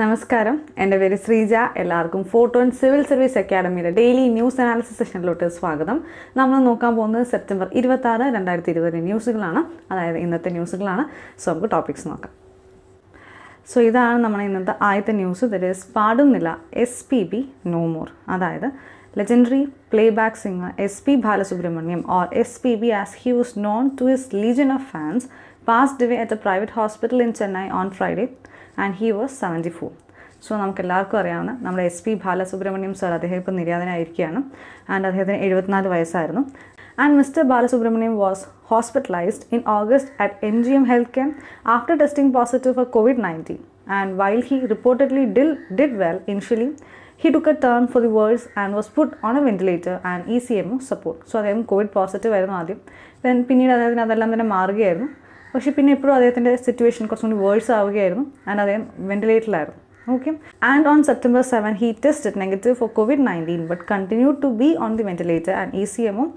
നമസ്കാരം എൻ്റെ പേര് ശ്രീജ എല്ലാവർക്കും ഫോട്ടോ ആൻഡ് സിവിൽ സർവീസ് അക്കാഡമിയുടെ ഡെയിലി ന്യൂസ് അനാലിസിസ് സെഷനിലോട്ട് സ്വാഗതം നമ്മൾ നോക്കാൻ പോകുന്നത് സെപ്റ്റംബർ ആറ് രണ്ടായിരത്തി ഇരുപത് ന്യൂസുകളാണ് അതായത് ഇന്നത്തെ ന്യൂസുകളാണ് സോ നമുക്ക് ടോപ്പിക്സ് നോക്കാം സോ ഇതാണ് നമ്മൾ ഇന്നത്തെ ആദ്യത്തെ ന്യൂസ് ദറ്റ് പാടുന്നില്ല S P B no more അതായത് S P Balasubrahmanyam or S P B as he was known to his legion of fans passed away at a private hospital in Chennai on Friday and he was seventy four so നമുക്ക് എല്ലാവർക്കും അറിയാവുന്ന നമ്മുടെ S P Balasubrahmanyam sir അദ്ദേഹം ഇപ്പോൾ നിര്യാതനായിരിക്കുകയാണ് and അദ്ദേഹത്തിന് എഴുപത്തിനാല് വയസ്സായിരുന്നു and mister Balasubrahmanyam was hospitalized in August at MGM Healthcare after testing positive for COVID 19. And while he reportedly did, did well initially, he took a turn for the worse and was put on a ventilator and ECMO support. So, അദ്ദേഹം COVID positive ആയിരുന്നു ആദ്യം then പിന്നീട് അദ്ദേഹത്തിന് അതെല്ലാം തന്നെ മാറുകയായിരുന്നു പക്ഷേ പിന്നെ ഇപ്പോഴും അദ്ദേഹത്തിൻ്റെ സിറ്റുവേഷൻ കുറച്ചും കൂടി വേഴ്സ് ആവുകയായിരുന്നു ആൻഡ് അദ്ദേഹം വെൻറ്റിലേറ്ററിലായിരുന്നു okay and on September seven he tested negative for COVID nineteen but continue to be on the ventilator and E C എമ്മും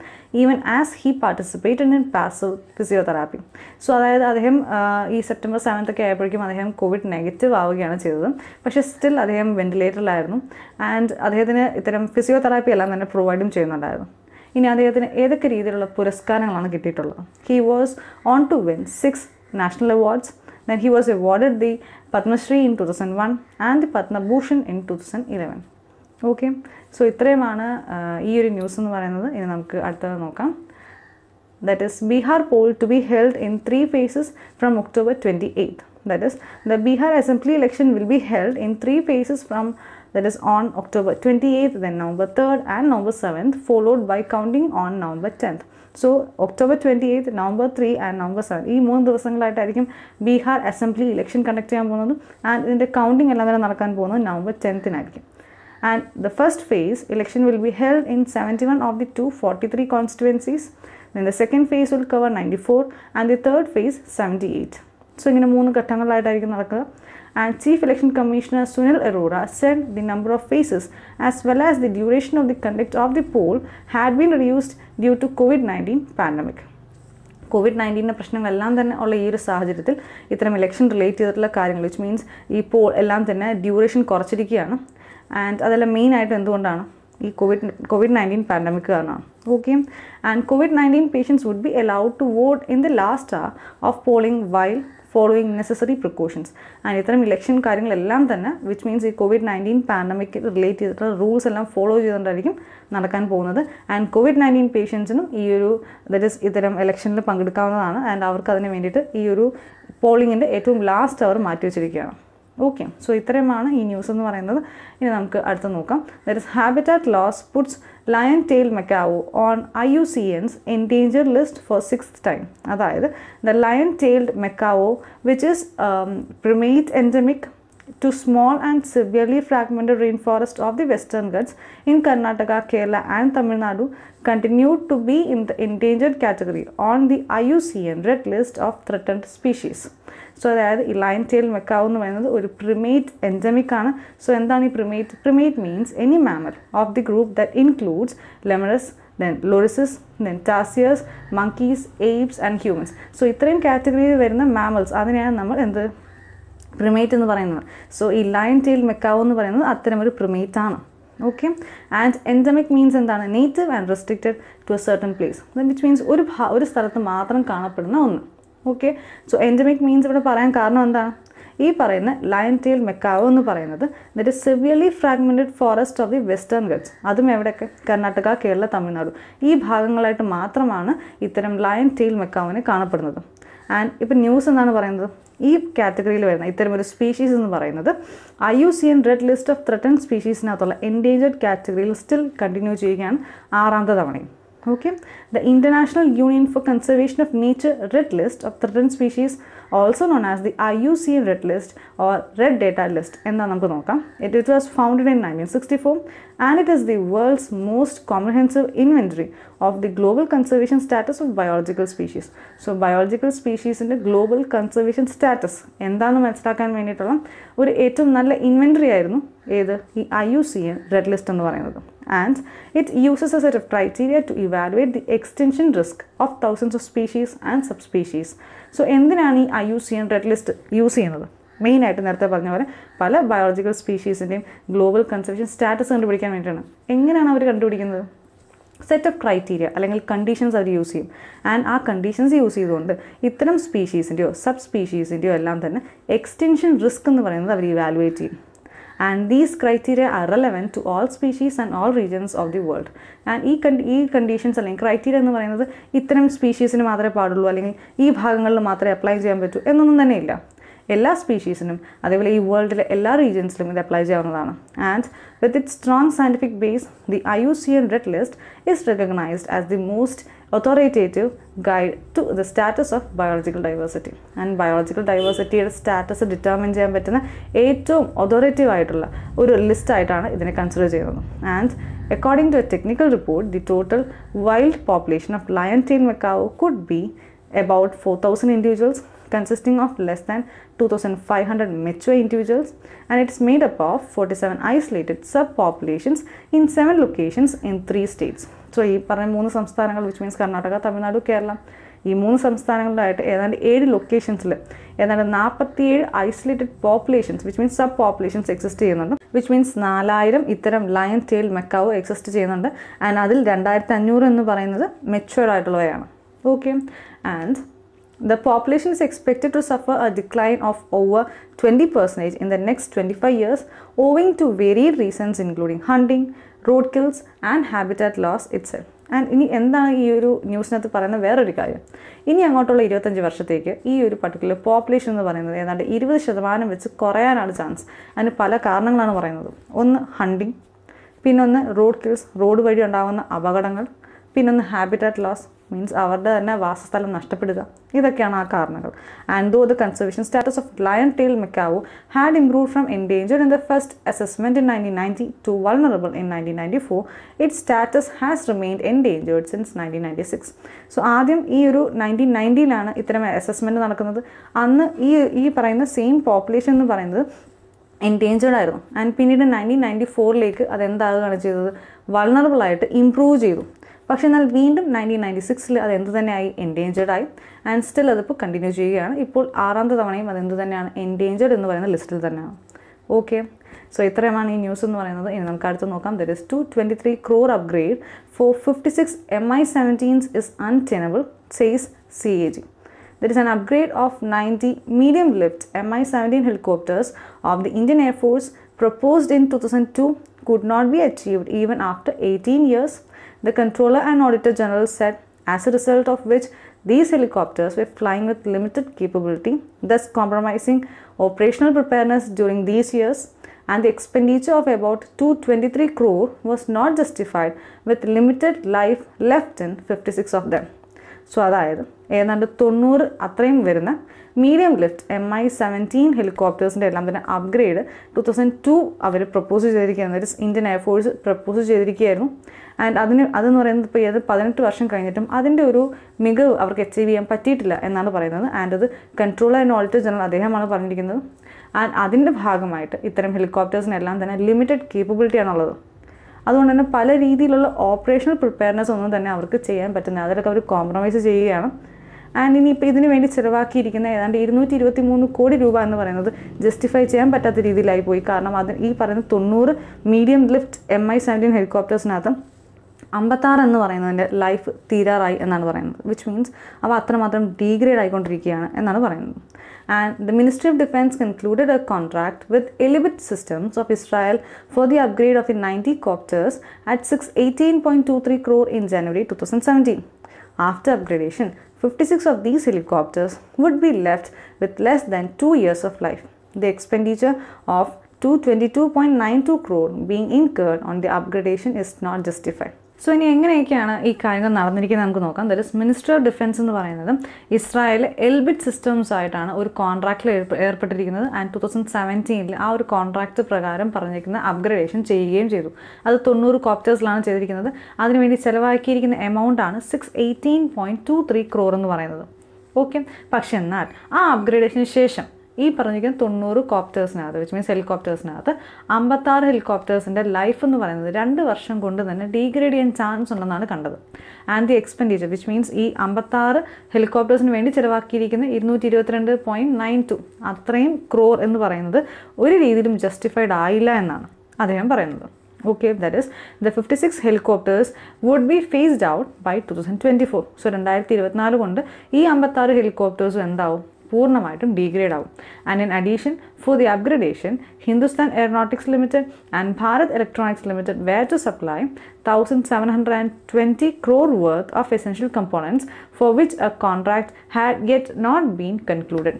even as he participated in pass physiotherapy so അതായത് അദ്ദേഹം ഈ September seventh ഒക്കെ ആയപ്പോഴേക്കും അദ്ദേഹം Covid negative ആവുകയാണ് ചെയ്തത് പക്ഷേ സ്റ്റിൽ അദ്ദേഹം വെൻറ്റിലേറ്ററിലായിരുന്നു ആൻഡ് അദ്ദേഹത്തിന് ഇത്തരം ഫിസിയോതെറാപ്പി എല്ലാം തന്നെ പ്രൊവൈഡും ചെയ്യുന്നുണ്ടായിരുന്നു ഇനി അദ്ദേഹത്തിന് ഏതൊക്കെ രീതിയിലുള്ള പുരസ്കാരങ്ങളാണ് കിട്ടിയിട്ടുള്ളത് he was on to win six national awards then he was awarded the Padma Shri in two thousand one and the Padma Bhushan in two thousand eleven okay so ഇത്രയുമാണ് ഈ ഒരു ന്യൂസ് എന്ന് പറയുന്നത് ഇനി നമുക്ക് അടുത്തത് നോക്കാം that is Bihar poll to be held in three phases from October twenty eighth that is the Bihar assembly election will be held in three phases from that is on October 28th, then November 3rd and November 7th, followed by counting on November 10th. So October twenty eighth November three and November seven ഈ മൂന്ന് ദിവസങ്ങളായിട്ടായിരിക്കും Bihar assembly election conduct ചെയ്യാൻ പോകുന്നത് and ഇതിൻ്റെ counting എല്ലാം തന്നെ നടക്കാൻ പോകുന്നത് നവംബർ ടെൻത്തിനായിരിക്കും and the first phase election will be held in seventy one of the two forty three constituencies then the second phase will cover ninety four and the third phase seventy eight so ഇങ്ങനെ മൂന്ന് ഘട്ടങ്ങളിലായിട്ടായിരിക്കും നടക്കുക and Chief Election Commissioner Sunil Arora said the number of phases as well as the duration of the conduct of the poll had been reduced due to COVID-19 pandemic. COVID നയൻറ്റീൻ്റെ പ്രശ്നങ്ങളെല്ലാം തന്നെ ഉള്ള ഈ ഒരു സാഹചര്യത്തിൽ ഇത്തരം ഇലക്ഷൻ റിലേറ്റ് ചെയ്തിട്ടുള്ള കാര്യങ്ങൾ വിച്ച് മീൻസ് ഈ പോൾ എല്ലാം തന്നെ ഡ്യൂറേഷൻ കുറച്ചിരിക്കുകയാണ് ആൻഡ് അതെല്ലാം മെയിനായിട്ട് എന്തുകൊണ്ടാണ് ഈ കോവിഡ് കോവിഡ് നയൻറ്റീൻ പാൻഡമിക് കാരണമാണ് okay and COVID nineteen patients would be allowed to vote in the last of polling while following necessary precautions and ഇത്തരം ഇലക്ഷൻ കാര്യങ്ങളെല്ലാം തന്നെ വിച്ച് മീൻസ് ഈ കോവിഡ് നയൻറ്റീൻ പാൻഡമിക് റിലേറ്റ് ചെയ്തിട്ടുള്ള rules എല്ലാം follow ചെയ്തുകൊണ്ടായിരിക്കും നടക്കാൻ പോകുന്നത് ആൻഡ് കോവിഡ് നയൻറ്റീൻ പേഷ്യൻസിനും ഈ ഒരു ദറ്റ് ഇസ് ഇത്തരം ഇലക്ഷനിൽ പങ്കെടുക്കാവുന്നതാണ് ആൻഡ് അവർക്ക് അതിന് വേണ്ടിയിട്ട് ഈ ഒരു പോളിങ്ങിൻ്റെ ഏറ്റവും ലാസ്റ്റ് അവർ മാറ്റി വെച്ചിരിക്കുകയാണ് ഓക്കെ സോ ഇത്രയുമാണ് ഈ ന്യൂസ് എന്ന് പറയുന്നത് ഇനി നമുക്ക് അടുത്ത് നോക്കാം there is habitat loss puts lion tail macaque on I U C N's endanger list for six time അതായത് the lion tailed macaque which is primate endemic to small and severely fragmented rainforest of the Western Ghats in Karnataka, Kerala and Tamil Nadu continued to be in the endangered category on the IUCN Red List of Threatened Species. So അതായത് ഇലൈൻ tail macaque എന്ന് പറയുന്നത് ഒരു primate endemic ആണ് so എന്താണ് ഈ primate primate means any mammal of the group that includes lemurs then lorises then tarsiers monkeys apes and humans so ഇത്രയും കാറ്റഗറിയിൽ വരുന്ന മാമൽസ് അതിനെയാണ് നമ്മൾ എന്ത് പ്രിമേറ്റ് എന്ന് പറയുന്നത് സോ ഈ ലൈൻ ടെയിൽ മെക്കാവ് എന്ന് പറയുന്നത് ഒരു പ്രിമേറ്റ് ആണ് ഓക്കെ ആൻഡ് എൻഡമിക് മീൻസ് എന്താണ് native and restricted to a certain place which means ഒരു ഒരു സ്ഥലത്ത് മാത്രം കാണപ്പെടുന്ന ഒന്ന് ഓക്കെ സോ എൻഡമിക് മീൻസ് ഇവിടെ പറയാൻ കാരണം എന്താണ് ഈ പറയുന്ന ലയൻ ടെയിൽ മെക്കാവ് എന്ന് പറയുന്നത് that is severely fragmented forest of the western Ghats അതും എവിടെയൊക്കെ കർണാടക കേരള തമിഴ്നാട് ഈ ഭാഗങ്ങളായിട്ട് മാത്രമാണ് ഇത്തരം ലയൻ ടെയിൽ മെക്കാവിനെ കാണപ്പെടുന്നത് ആൻഡ് ഇപ്പം ന്യൂസ് എന്നാണ് പറയുന്നത് ഈ കാറ്റഗറിയിൽ വരുന്ന ഇത്തരം ഒരു സ്പീഷീസ് എന്ന് പറയുന്നത് I U C N red list of threatened സ്പീഷീസിനകത്തുള്ള എൻഡേഞ്ചേർഡ് കാറ്റഗറിയിൽ സ്റ്റിൽ കണ്ടിന്യൂ ചെയ്യുകയാണ് ആറാമത്തെ തവണയും okay the international union for conservation of nature red list of threatened species also known as the I U C red list or red data list എന്താ നമുക്ക് നോക്കാം it it was founded in nineteen sixty four and it is the world's most comprehensive inventory of the global conservation status of biological species so biological സ്പീഷീസിൻ്റെ global conservation status എന്താണെന്ന് മനസ്സിലാക്കാൻ വേണ്ടിയിട്ടുള്ള ഒരു ഏറ്റവും നല്ല ഇൻവെൻറ്ററി ആയിരുന്നു ഏത് ഈ I U C red list എന്ന് പറയുന്നത് and it uses a set of criteria to evaluate the extinction risk of thousands of species and sub species so എന്തിനാണ് ഈ I U C N red list use ചെയ്യുന്നത് മെയിനായിട്ട് നേരത്തെ പറഞ്ഞ പോലെ പല ബയോളജിക്കൽ സ്പീഷീസിൻ്റെയും ഗ്ലോബൽ കൺസപ്ഷൻ സ്റ്റാറ്റസ് കണ്ടുപിടിക്കാൻ വേണ്ടിയിട്ടാണ് എങ്ങനെയാണ് അവർ കണ്ടുപിടിക്കുന്നത് സെറ്റ് ഓഫ് ക്രൈറ്റീരിയ അല്ലെങ്കിൽ കണ്ടീഷൻസ് അവർ യൂസ് ചെയ്യും ആൻഡ് ആ കണ്ടീഷൻസ് യൂസ് ചെയ്തുകൊണ്ട് ഇത്തരം സ്പീഷീസിൻ്റെയോ സബ് സ്പീഷീസിൻ്റെയോ എല്ലാം തന്നെ എക്സ്റ്റെൻഷൻ റിസ്ക് എന്ന് പറയുന്നത് അവർ ഇവാലുവേറ്റ് ചെയ്യും and these criteria are relevant to all species and all regions of the world and ഈ കണ്ടി ഈ കണ്ടീഷൻസ് അല്ലെങ്കിൽ ക്രൈറ്റീരിയ എന്ന് പറയുന്നത് ഇത്തരം സ്പീഷീസിന് മാത്രമേ പാടുള്ളൂ അല്ലെങ്കിൽ ഈ ഭാഗങ്ങളിൽ മാത്രമേ അപ്ലൈ ചെയ്യാൻ പറ്റൂ എന്നൊന്നും തന്നെ ഇല്ല എല്ലാ സ്പീഷീസിനും അതേപോലെ ഈ വേൾഡിലെ എല്ലാ റീജിയൻസിലും ഇത് അപ്ലൈ ചെയ്യാവുന്നതാണ് and with it strong scientific base the I U C N red list is recognised as the most authoritative guide to the status of biological diversity and biological ഡൈവേഴ്സിറ്റിയുടെ സ്റ്റാറ്റസ് ഡിറ്റർമിൻ ചെയ്യാൻ പറ്റുന്ന ഏറ്റവും ഒതോറിറ്റീവ് ആയിട്ടുള്ള ഒരു ലിസ്റ്റായിട്ടാണ് ഇതിനെ consider ചെയ്യുന്നത് and according to a technical report the total wild population of lion teen macaque could be about four thousand individuals consisting of less than two thousand five hundred than individuals and it's made up of forty seven isolated sub populations in seven locations in three states so ഈ പറഞ്ഞ മൂന്ന് സംസ്ഥാനങ്ങൾ which means Karnataka Tamil Nadu Kerala ഈ മൂന്ന് സംസ്ഥാനങ്ങളിലായിട്ട് ഏതാണ്ട് ഏഴ് ലൊക്കേഷൻസിൽ ഏതാണ്ട് നാൽപ്പത്തിയേഴ് isolated populations which means sub populations exist ചെയ്യുന്നുണ്ട് വിച്ച് മീൻസ് നാലായിരം ഇത്തരം ലയൻ ടെയിൽ മെക്കാവ് എക്സിസ്റ്റ് ചെയ്യുന്നുണ്ട് ആൻഡ് അതിൽ രണ്ടായിരത്തി അഞ്ഞൂറ് എന്ന് പറയുന്നത് മെച്ചുവേർഡ് ആയിട്ടുള്ളവയാണ് okay and the population is expected to suffer a decline of over twenty percentage in the next twenty five years owing to very reasons including hunting road kills and habitat loss its and ഇനി എന്താണ് ഈ ഒരു ന്യൂസിനകത്ത് പറയുന്ന വേറൊരു കാര്യം ഇനി അങ്ങോട്ടുള്ള ഇരുപത്തഞ്ച് വർഷത്തേക്ക് ഈ ഒരു പർട്ടിക്കുലർ പോപ്പുലേഷൻ എന്ന് പറയുന്നത് ഏതാണ്ട് ഇരുപത് ശതമാനം വെച്ച് കുറയാനാണ് ചാൻസ് അതിന് പല കാരണങ്ങളാണ് പറയുന്നത് ഒന്ന് ഹണ്ടിങ് പിന്നൊന്ന് റോഡ് കിൽസ് റോഡ് വഴി ഉണ്ടാകുന്ന അപകടങ്ങൾ പിന്നൊന്ന് ഹാബിറ്റാറ്റ് ലോസ് മീൻസ് അവരുടെ തന്നെ വാസസ്ഥലം നഷ്ടപ്പെടുക ഇതൊക്കെയാണ് ആ കാരണങ്ങൾ and though the conservation status of lion tail macaque had improve from endangered in the first assessment in nineteen ninety to vulnerable in nineteen ninety four it status has remained endangered since nineteen ninety six so ആദ്യം ഈ ഒരു nineteen നയൻറ്റിയിലാണ് ഇത്തരം assessment നടക്കുന്നത് അന്ന് ഈ ഈ പറയുന്ന same population എന്ന് പറയുന്നത് എൻഡേഞ്ചേർഡ് ആയിരുന്നു ആൻഡ് പിന്നീട് നയൻറ്റീൻ നയൻറ്റി ഫോറിലേക്ക് അതെന്താകുകയാണ് ചെയ്തത് വൾണറബിൾ ആയിട്ട് ഇംപ്രൂവ് ചെയ്തു പക്ഷേ എന്നാൽ വീണ്ടും നയൻറ്റീൻ നയൻറ്റി സിക്സിൽ അത് എന്ത് തന്നെയായി ആയി ആൻഡ് സ്റ്റിൽ അതിപ്പോൾ കണ്ടിന്യൂ ചെയ്യുകയാണ് ഇപ്പോൾ ആറാം തവണയും അത് എന്ത് തന്നെയാണ് എൻഡേഞ്ചർഡ് എന്ന് പറയുന്ന ലിസ്റ്റിൽ തന്നെയാണ് ഓക്കെ സോ ഇത്രയുമാണ് ഈ ന്യൂസ് എന്ന് പറയുന്നത് ഇനി നമുക്ക് അടുത്ത് നോക്കാം that is two twenty three crore upgrade for fifty six M I seventeens is untenable says C A G that is an upgrade of ninety medium lift M I seventeen helicopters of the Indian air force proposed in two thousand two could not be achieved even after eighteen years the controller and auditor general said, as a result of which these helicopters were flying with limited capability, thus compromising operational preparedness during these years, and the expenditure of about 223 crore was not justified with limited life left in 56 of them. So അതായത് ഏതാണ്ട് തൊണ്ണൂറ് അത്രയും വരുന്ന medium lift M I seventeen ഹെലികോപ്റ്റേഴ്സിൻ്റെ എല്ലാം തന്നെ upgrade two thousand two അവർ propose ചെയ്തിരിക്കുകയായിരുന്നു ഇന്ത്യൻ എയർഫോഴ്സ് പ്രപ്പോസ് ചെയ്തിരിക്കുകയായിരുന്നു ആൻഡ് അതിന് അതെന്ന് പറയുന്നത് ഇപ്പോൾ ഏത് പതിനെട്ട് വർഷം കഴിഞ്ഞിട്ടും അതിൻ്റെ ഒരു മികവ് അവർക്ക് അച്ചീവ് ചെയ്യാൻ പറ്റിയിട്ടില്ല എന്നാണ് പറയുന്നത് ആൻഡ് അത് കൺട്രോളർ ആൻഡ് ഓൾട്ടർ ജനറൽ അദ്ദേഹമാണ് പറഞ്ഞിരിക്കുന്നത് ആൻഡ് അതിൻ്റെ ഭാഗമായിട്ട് ഇത്തരം ഹെലികോപ്റ്റേഴ്സിനെല്ലാം തന്നെ ലിമിറ്റഡ് കേപ്പബിലിറ്റി ആണുള്ളത് അതുകൊണ്ട് തന്നെ പല രീതിയിലുള്ള ഓപ്പറേഷണൽ പ്രിപ്പയർനെസ് ഒന്നും തന്നെ അവർക്ക് ചെയ്യാൻ പറ്റുന്നില്ല അതിലൊക്കെ അവർ കോംപ്രമൈസ് ചെയ്യുകയാണ് ആൻഡ് ഇനി ഇപ്പോൾ ഇതിനു വേണ്ടി ചിലവാക്കിയിരിക്കുന്ന ഏതാണ്ട് ഇരുന്നൂറ്റി ഇരുപത്തി മൂന്ന് കോടി രൂപ എന്ന് പറയുന്നത് ജസ്റ്റിഫൈ ചെയ്യാൻ പറ്റാത്ത രീതിയിലായി പോയി കാരണം അത് ഈ പറയുന്ന തൊണ്ണൂറ് medium lift M I seventeen ഹെലികോപ്റ്റേഴ്സിനകത്ത് അമ്പത്താറ് എന്ന് പറയുന്നതിൻ്റെ ലൈഫ് തീരാറായി എന്നാണ് പറയുന്നത് വിച്ച് മീൻസ് അവ അത്രമാത്രം ഡീഗ്രേഡ് ആയിക്കൊണ്ടിരിക്കുകയാണ് എന്നാണ് പറയുന്നത് and the ministry of defence concluded a contract with Elbit systems of Israel for the upgrade of in ninety copters at six eighteen point two three crore in January two thousand seventeen after upgradation fifty six of these helicopters would be left with less than two years of life the expenditure of two two twenty point nine 222.92 crore being incurred on the upgradation is not justified so ഇനി എങ്ങനെയൊക്കെയാണ് ഈ കാര്യങ്ങൾ നടന്നിരിക്കുന്നത് നമുക്ക് നോക്കാം that is minister of defence എന്ന് പറയുന്നത് Israel Elbit systems ആയിട്ടാണ് ഒരു കോൺട്രാക്റ്റിൽ ഏർപ്പെട്ടിരിക്കുന്നത് ആൻഡ് ടു തൗസൻഡ് സെവൻറ്റീനിൽ ആ ഒരു കോൺട്രാക്ട് പ്രകാരം പറഞ്ഞിരിക്കുന്ന അപ്ഗ്രഡേഷൻ ചെയ്യുകയും ചെയ്തു അത് തൊണ്ണൂറ് കോപ്റ്റേഴ്സിലാണ് ചെയ്തിരിക്കുന്നത് അതിനുവേണ്ടി ചിലവാക്കിയിരിക്കുന്ന എമൗണ്ട് ആണ് six eighteen point two three crore എന്ന് പറയുന്നത് ഓക്കെ പക്ഷെ എന്നാൽ ആ അപ്ഗ്രേഡേഷന് ശേഷം ഈ പറഞ്ഞിരിക്കുന്ന തൊണ്ണൂറ് കോപ്റ്റേഴ്സിനകത്ത് വിച്ച് മീൻസ് ഹെലികോപ്റ്റേഴ്സിനകത്ത് അമ്പത്താറ് ഹെലികോപ്റ്റേഴ്സിൻ്റെ ലൈഫ് എന്ന് പറയുന്നത് രണ്ട് വർഷം കൊണ്ട് തന്നെ ഡീഗ്രേഡ് ചെയ്യാൻ ചാൻസ് ഉണ്ടെന്നാണ് കണ്ടത് and the expenditure which means ഈ അമ്പത്താറ് ഹെലികോപ്റ്റേഴ്സിന് വേണ്ടി ചിലവാക്കിയിരിക്കുന്ന ഇരുന്നൂറ്റി ഇരുപത്തിരണ്ട് പോയിൻറ്റ് നയൻ ടു അത്രയും ക്രോർ എന്ന് പറയുന്നത് ഒരു രീതിയിലും ജസ്റ്റിഫൈഡ് ആയില്ല എന്നാണ് അദ്ദേഹം പറയുന്നത് okay that is the fifty six helicopters would be phased out by two thousand twenty four so രണ്ടായിരത്തി ഇരുപത്തിനാല് കൊണ്ട് ഈ അമ്പത്താറ് ഹെലികോപ്റ്റേഴ്സും എന്താവും പൂർണ്ണമായിട്ടും ഡീഗ്രേഡ് ആവും and in addition for the upgradation Hindustan Aeronautics Limited and Bharat Electronics Limited were to supply thousand seven hundred and twenty crore worth of essential components for which a contract had get not been concluded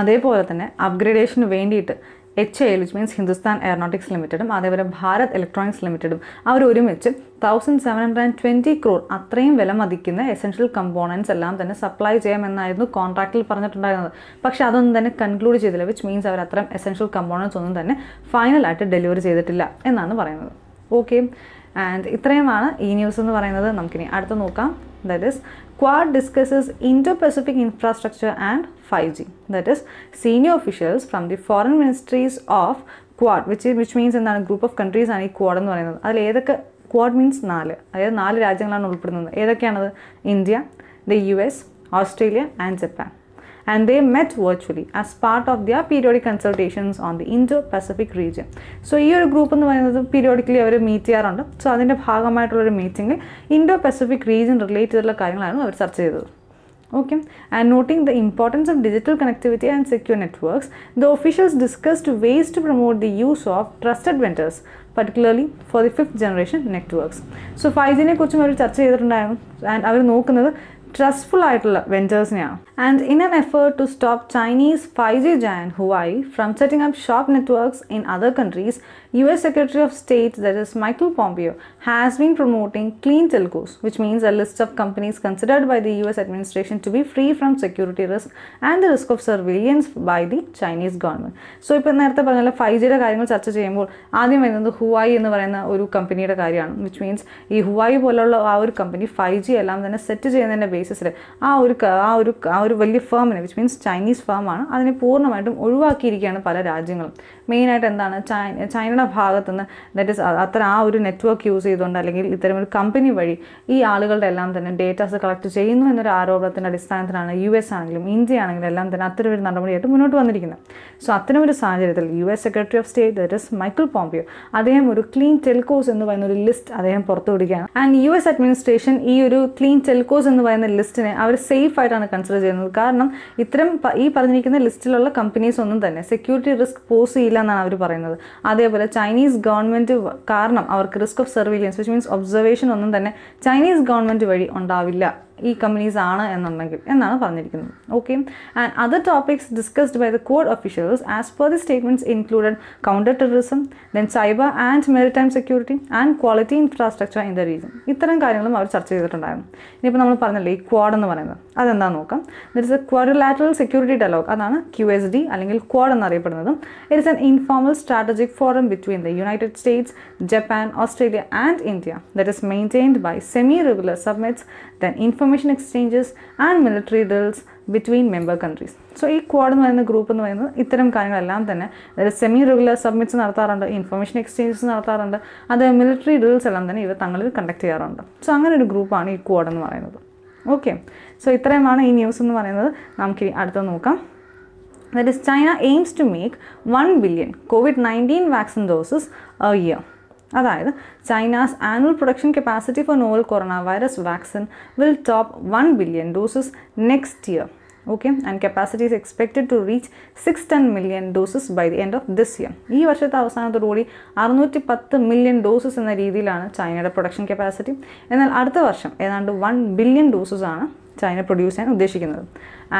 അതേപോലെ തന്നെ അപ്ഗ്രഡേഷന് വേണ്ടിയിട്ട് H L which means Hindustan Aeronautics ലിമിറ്റഡും അതേപോലെ Bharat Electronics ലിമിറ്റഡും അവർ ഒരുമിച്ച് thousand seven hundred and twenty crore അത്രയും വില മതിക്കുന്ന എസെൻഷ്യൽ കമ്പോണൻസ് എല്ലാം തന്നെ സപ്ലൈ ചെയ്യാമെന്നായിരുന്നു കോൺട്രാക്റ്റിൽ പറഞ്ഞിട്ടുണ്ടായിരുന്നത് പക്ഷേ അതൊന്നും തന്നെ കൺക്ലൂഡ് ചെയ്തില്ല വിച്ച് മീൻസ് അവർ അത്രയും എസെൻഷ്യൽ കമ്പോണൻസ് ഒന്നും തന്നെ ഫൈനലായിട്ട് ഡെലിവറി ചെയ്തിട്ടില്ല എന്നാണ് പറയുന്നത് ഓക്കെ ആൻഡ് ഇത്രയുമാണ് ഈ ന്യൂസ് എന്ന് പറയുന്നത് നമുക്കിനി അടുത്ത് നോക്കാം that is Quad discusses Indo-Pacific infrastructure and 5G that is senior officials from the foreign ministries of Quad which, is which means in group group of countries ഈ quad nu parayunnathu adile ഏതൊക്കെ quad means നാല് അതായത് നാല് രാജ്യങ്ങളാണ് ഉൾപ്പെടുന്നത് ഏതൊക്കെയാണത് india the us australia and japan and they met virtually as part of their periodic consultations on the Indo-Pacific region. So ഈ ഒരു group എന്ന് പറയുന്നത് പീരിയോഡിക്കലി അവർ മീറ്റ് ചെയ്യാറുണ്ട് സോ അതിൻ്റെ ഒരു മീറ്റിംഗിൽ ഇൻഡോ പസഫിക് റീജിയൻ റിലേറ്റ് ഉള്ള കാര്യങ്ങളാണ് അവർ ചർച്ച ചെയ്തത് okay and noting the importance of digital connectivity and secure networks the officials discussed ways to promote the use of trusted vendors particularly for the fifth generation networks so five ജിനെ കുറിച്ചും അവർ ചർച്ച ചെയ്തിട്ടുണ്ടായിരുന്നു and അവർ നോക്കുന്നത് trustful vendors. And in an effort to stop Chinese 5G giant Huawei from setting up shop networks in other countries, US Secretary of State, that is Michael Pompeo, has been promoting clean telcos, which means a list of companies considered by the US administration to be free from security risk and the risk of surveillance by the Chinese government. So, ഇപ്പോൾ നേരത്തെ പറഞ്ഞ five ജിയുടെ കാര്യങ്ങൾ ചർച്ച ചെയ്യുമ്പോൾ ആദ്യം വരുന്നത് ഹുവായി എന്ന് പറയുന്ന ഒരു കമ്പനിയുടെ കാര്യമാണ് വിച്ച് മീൻസ് ഈ ഹുവായി പോലുള്ള ആ ഒരു കമ്പനി ഫൈവ് ജി എല്ലാം തന്നെ സെറ്റ് ചെയ്യുന്നതിൻ്റെ ബേസിസിൽ ആ ഒരു ആ ഒരു ആ ഒരു വലിയ ഫേമിനെ വിച്ച് മീൻസ് ചൈനീസ് ഫേമാണ് അതിനെ പൂർണ്ണമായിട്ടും ഒഴിവാക്കിയിരിക്കുകയാണ് പല രാജ്യങ്ങളും മെയിനായിട്ട് എന്താണ് ചൈന ചൈനയുടെ ഭാഗത്ത് നിന്ന് ദാറ്റ് ഇസ് അത്ര ആ ഒരു നെറ്റ്വർക്ക് യൂസ് ചെയ്തുകൊണ്ട് അല്ലെങ്കിൽ ഇത്തരം ഒരു കമ്പനി വഴി ഈ ആളുകളുടെ എല്ലാം തന്നെ ഡേറ്റാസ് കളക്ട് ചെയ്യുന്നു എന്നൊരു ആരോപണത്തിൻ്റെ അടിസ്ഥാനത്തിലാണ് യു എസ് ആണെങ്കിലും ഇന്ത്യ ആണെങ്കിലും എല്ലാം തന്നെ അത്തരം ഒരു നടപടിയായിട്ട് മുന്നോട്ട് വന്നിരിക്കുന്നത് സോ അത്തരമൊരു സാഹചര്യത്തിൽ U S secretary of state that is Michael Pompeo അദ്ദേഹം ഒരു ക്ലീൻ ടെലിക്കോസ് എന്ന് പറയുന്ന ഒരു ലിസ്റ്റ് അദ്ദേഹം പുറത്തു വിടുകയാണ് ആൻഡ് യു എസ് അഡ്മിനിസ്ട്രേഷൻ ഈ ഒരു ക്ലീൻ ടെലിക്കോസ് എന്ന് പറയുന്ന ലിസ്റ്റിനെ അവർ സേഫ് ആയിട്ടാണ് കൺസിഡർ ചെയ്യുന്നത് കാരണം ഇത്തരം ഈ പറഞ്ഞിരിക്കുന്ന ലിസ്റ്റിലുള്ള കമ്പനീസ് ഒന്നും തന്നെ സെക്യൂരിറ്റി റിസ്ക് പോസ് ചെയ്യില്ല സാധിക്കില്ല എന്നാണ് അവർ പറയുന്നത് അതേപോലെ ചൈനീസ് ഗവൺമെൻറ് കാരണം അവർക്ക് risk of surveillance which means observation ഒന്നും തന്നെ ചൈനീസ് ഗവൺമെൻറ് വഴി ഉണ്ടാവില്ല ഈ കമ്പനീസ് ആണ് എന്നുണ്ടെങ്കിൽ എന്നാണ് പറഞ്ഞിരിക്കുന്നത് okay and other topics discussed by the Quad officials as per the statements included counter terrorism then cyber and maritime security and quality infrastructure in the region ഇത്തരം കാര്യങ്ങളും അവർ ചർച്ച ചെയ്തിട്ടുണ്ടായിരുന്നു ഇനിയിപ്പോൾ നമ്മൾ പറഞ്ഞല്ലേ ഈ ക്വാഡ് എന്ന് പറയുന്നത് അതെന്താണെന്ന് നോക്കാം that is a quadrilateral security dialogue അതാണ് ക്യു എസ് ഡി അല്ലെങ്കിൽ ക്വാഡ് എന്നറിയപ്പെടുന്നത് it's an informal strategic forum between the United States Japan Australia and India that is maintained by semi regular summits then information exchanges and military deals between member countries so ഈ quad എന്ന് പറയുന്ന group എന്ന് പറയുന്നത് ഇത്തരം കാര്യങ്ങളെല്ലാം തന്നെ അതായത് semi regular summits നടത്താറുണ്ട് ഇൻഫർമേഷൻ എക്സ്ചേഞ്ചസ് നടത്താറുണ്ട് അത് മിലിറ്ററി ഡീൽസ് എല്ലാം തന്നെ ഇവർ തങ്ങളിൽ കണ്ടക്ട് ചെയ്യാറുണ്ട് സോ അങ്ങനെ ഒരു ഗ്രൂപ്പാണ് ഈ ക്വാഡ് എന്ന് പറയുന്നത് ഓക്കെ സോ ഇത്രയുമാണ് ഈ ന്യൂസ് എന്ന് പറയുന്നത് നമുക്ക് അടുത്ത നോക്കാം that is China aims to make one billion COVID nineteen vaccine doses year അതായത് China's annual production capacity for novel corona virus vaccine will top one billion doses next year okay and capacity is expected to reach six ten million doses by the end of this year ഈ വർഷത്തെ അവസാനത്തോടുകൂടി അറുന്നൂറ്റി പത്ത് million doses എന്ന രീതിയിലാണ് ചൈനയുടെ production capacity എന്നാൽ അടുത്ത വർഷം ഏതാണ്ട് വൺ ബില്യൺ ഡോസസ് ആണ് ചൈന പ്രൊഡ്യൂസ് ചെയ്യാൻ ഉദ്ദേശിക്കുന്നത്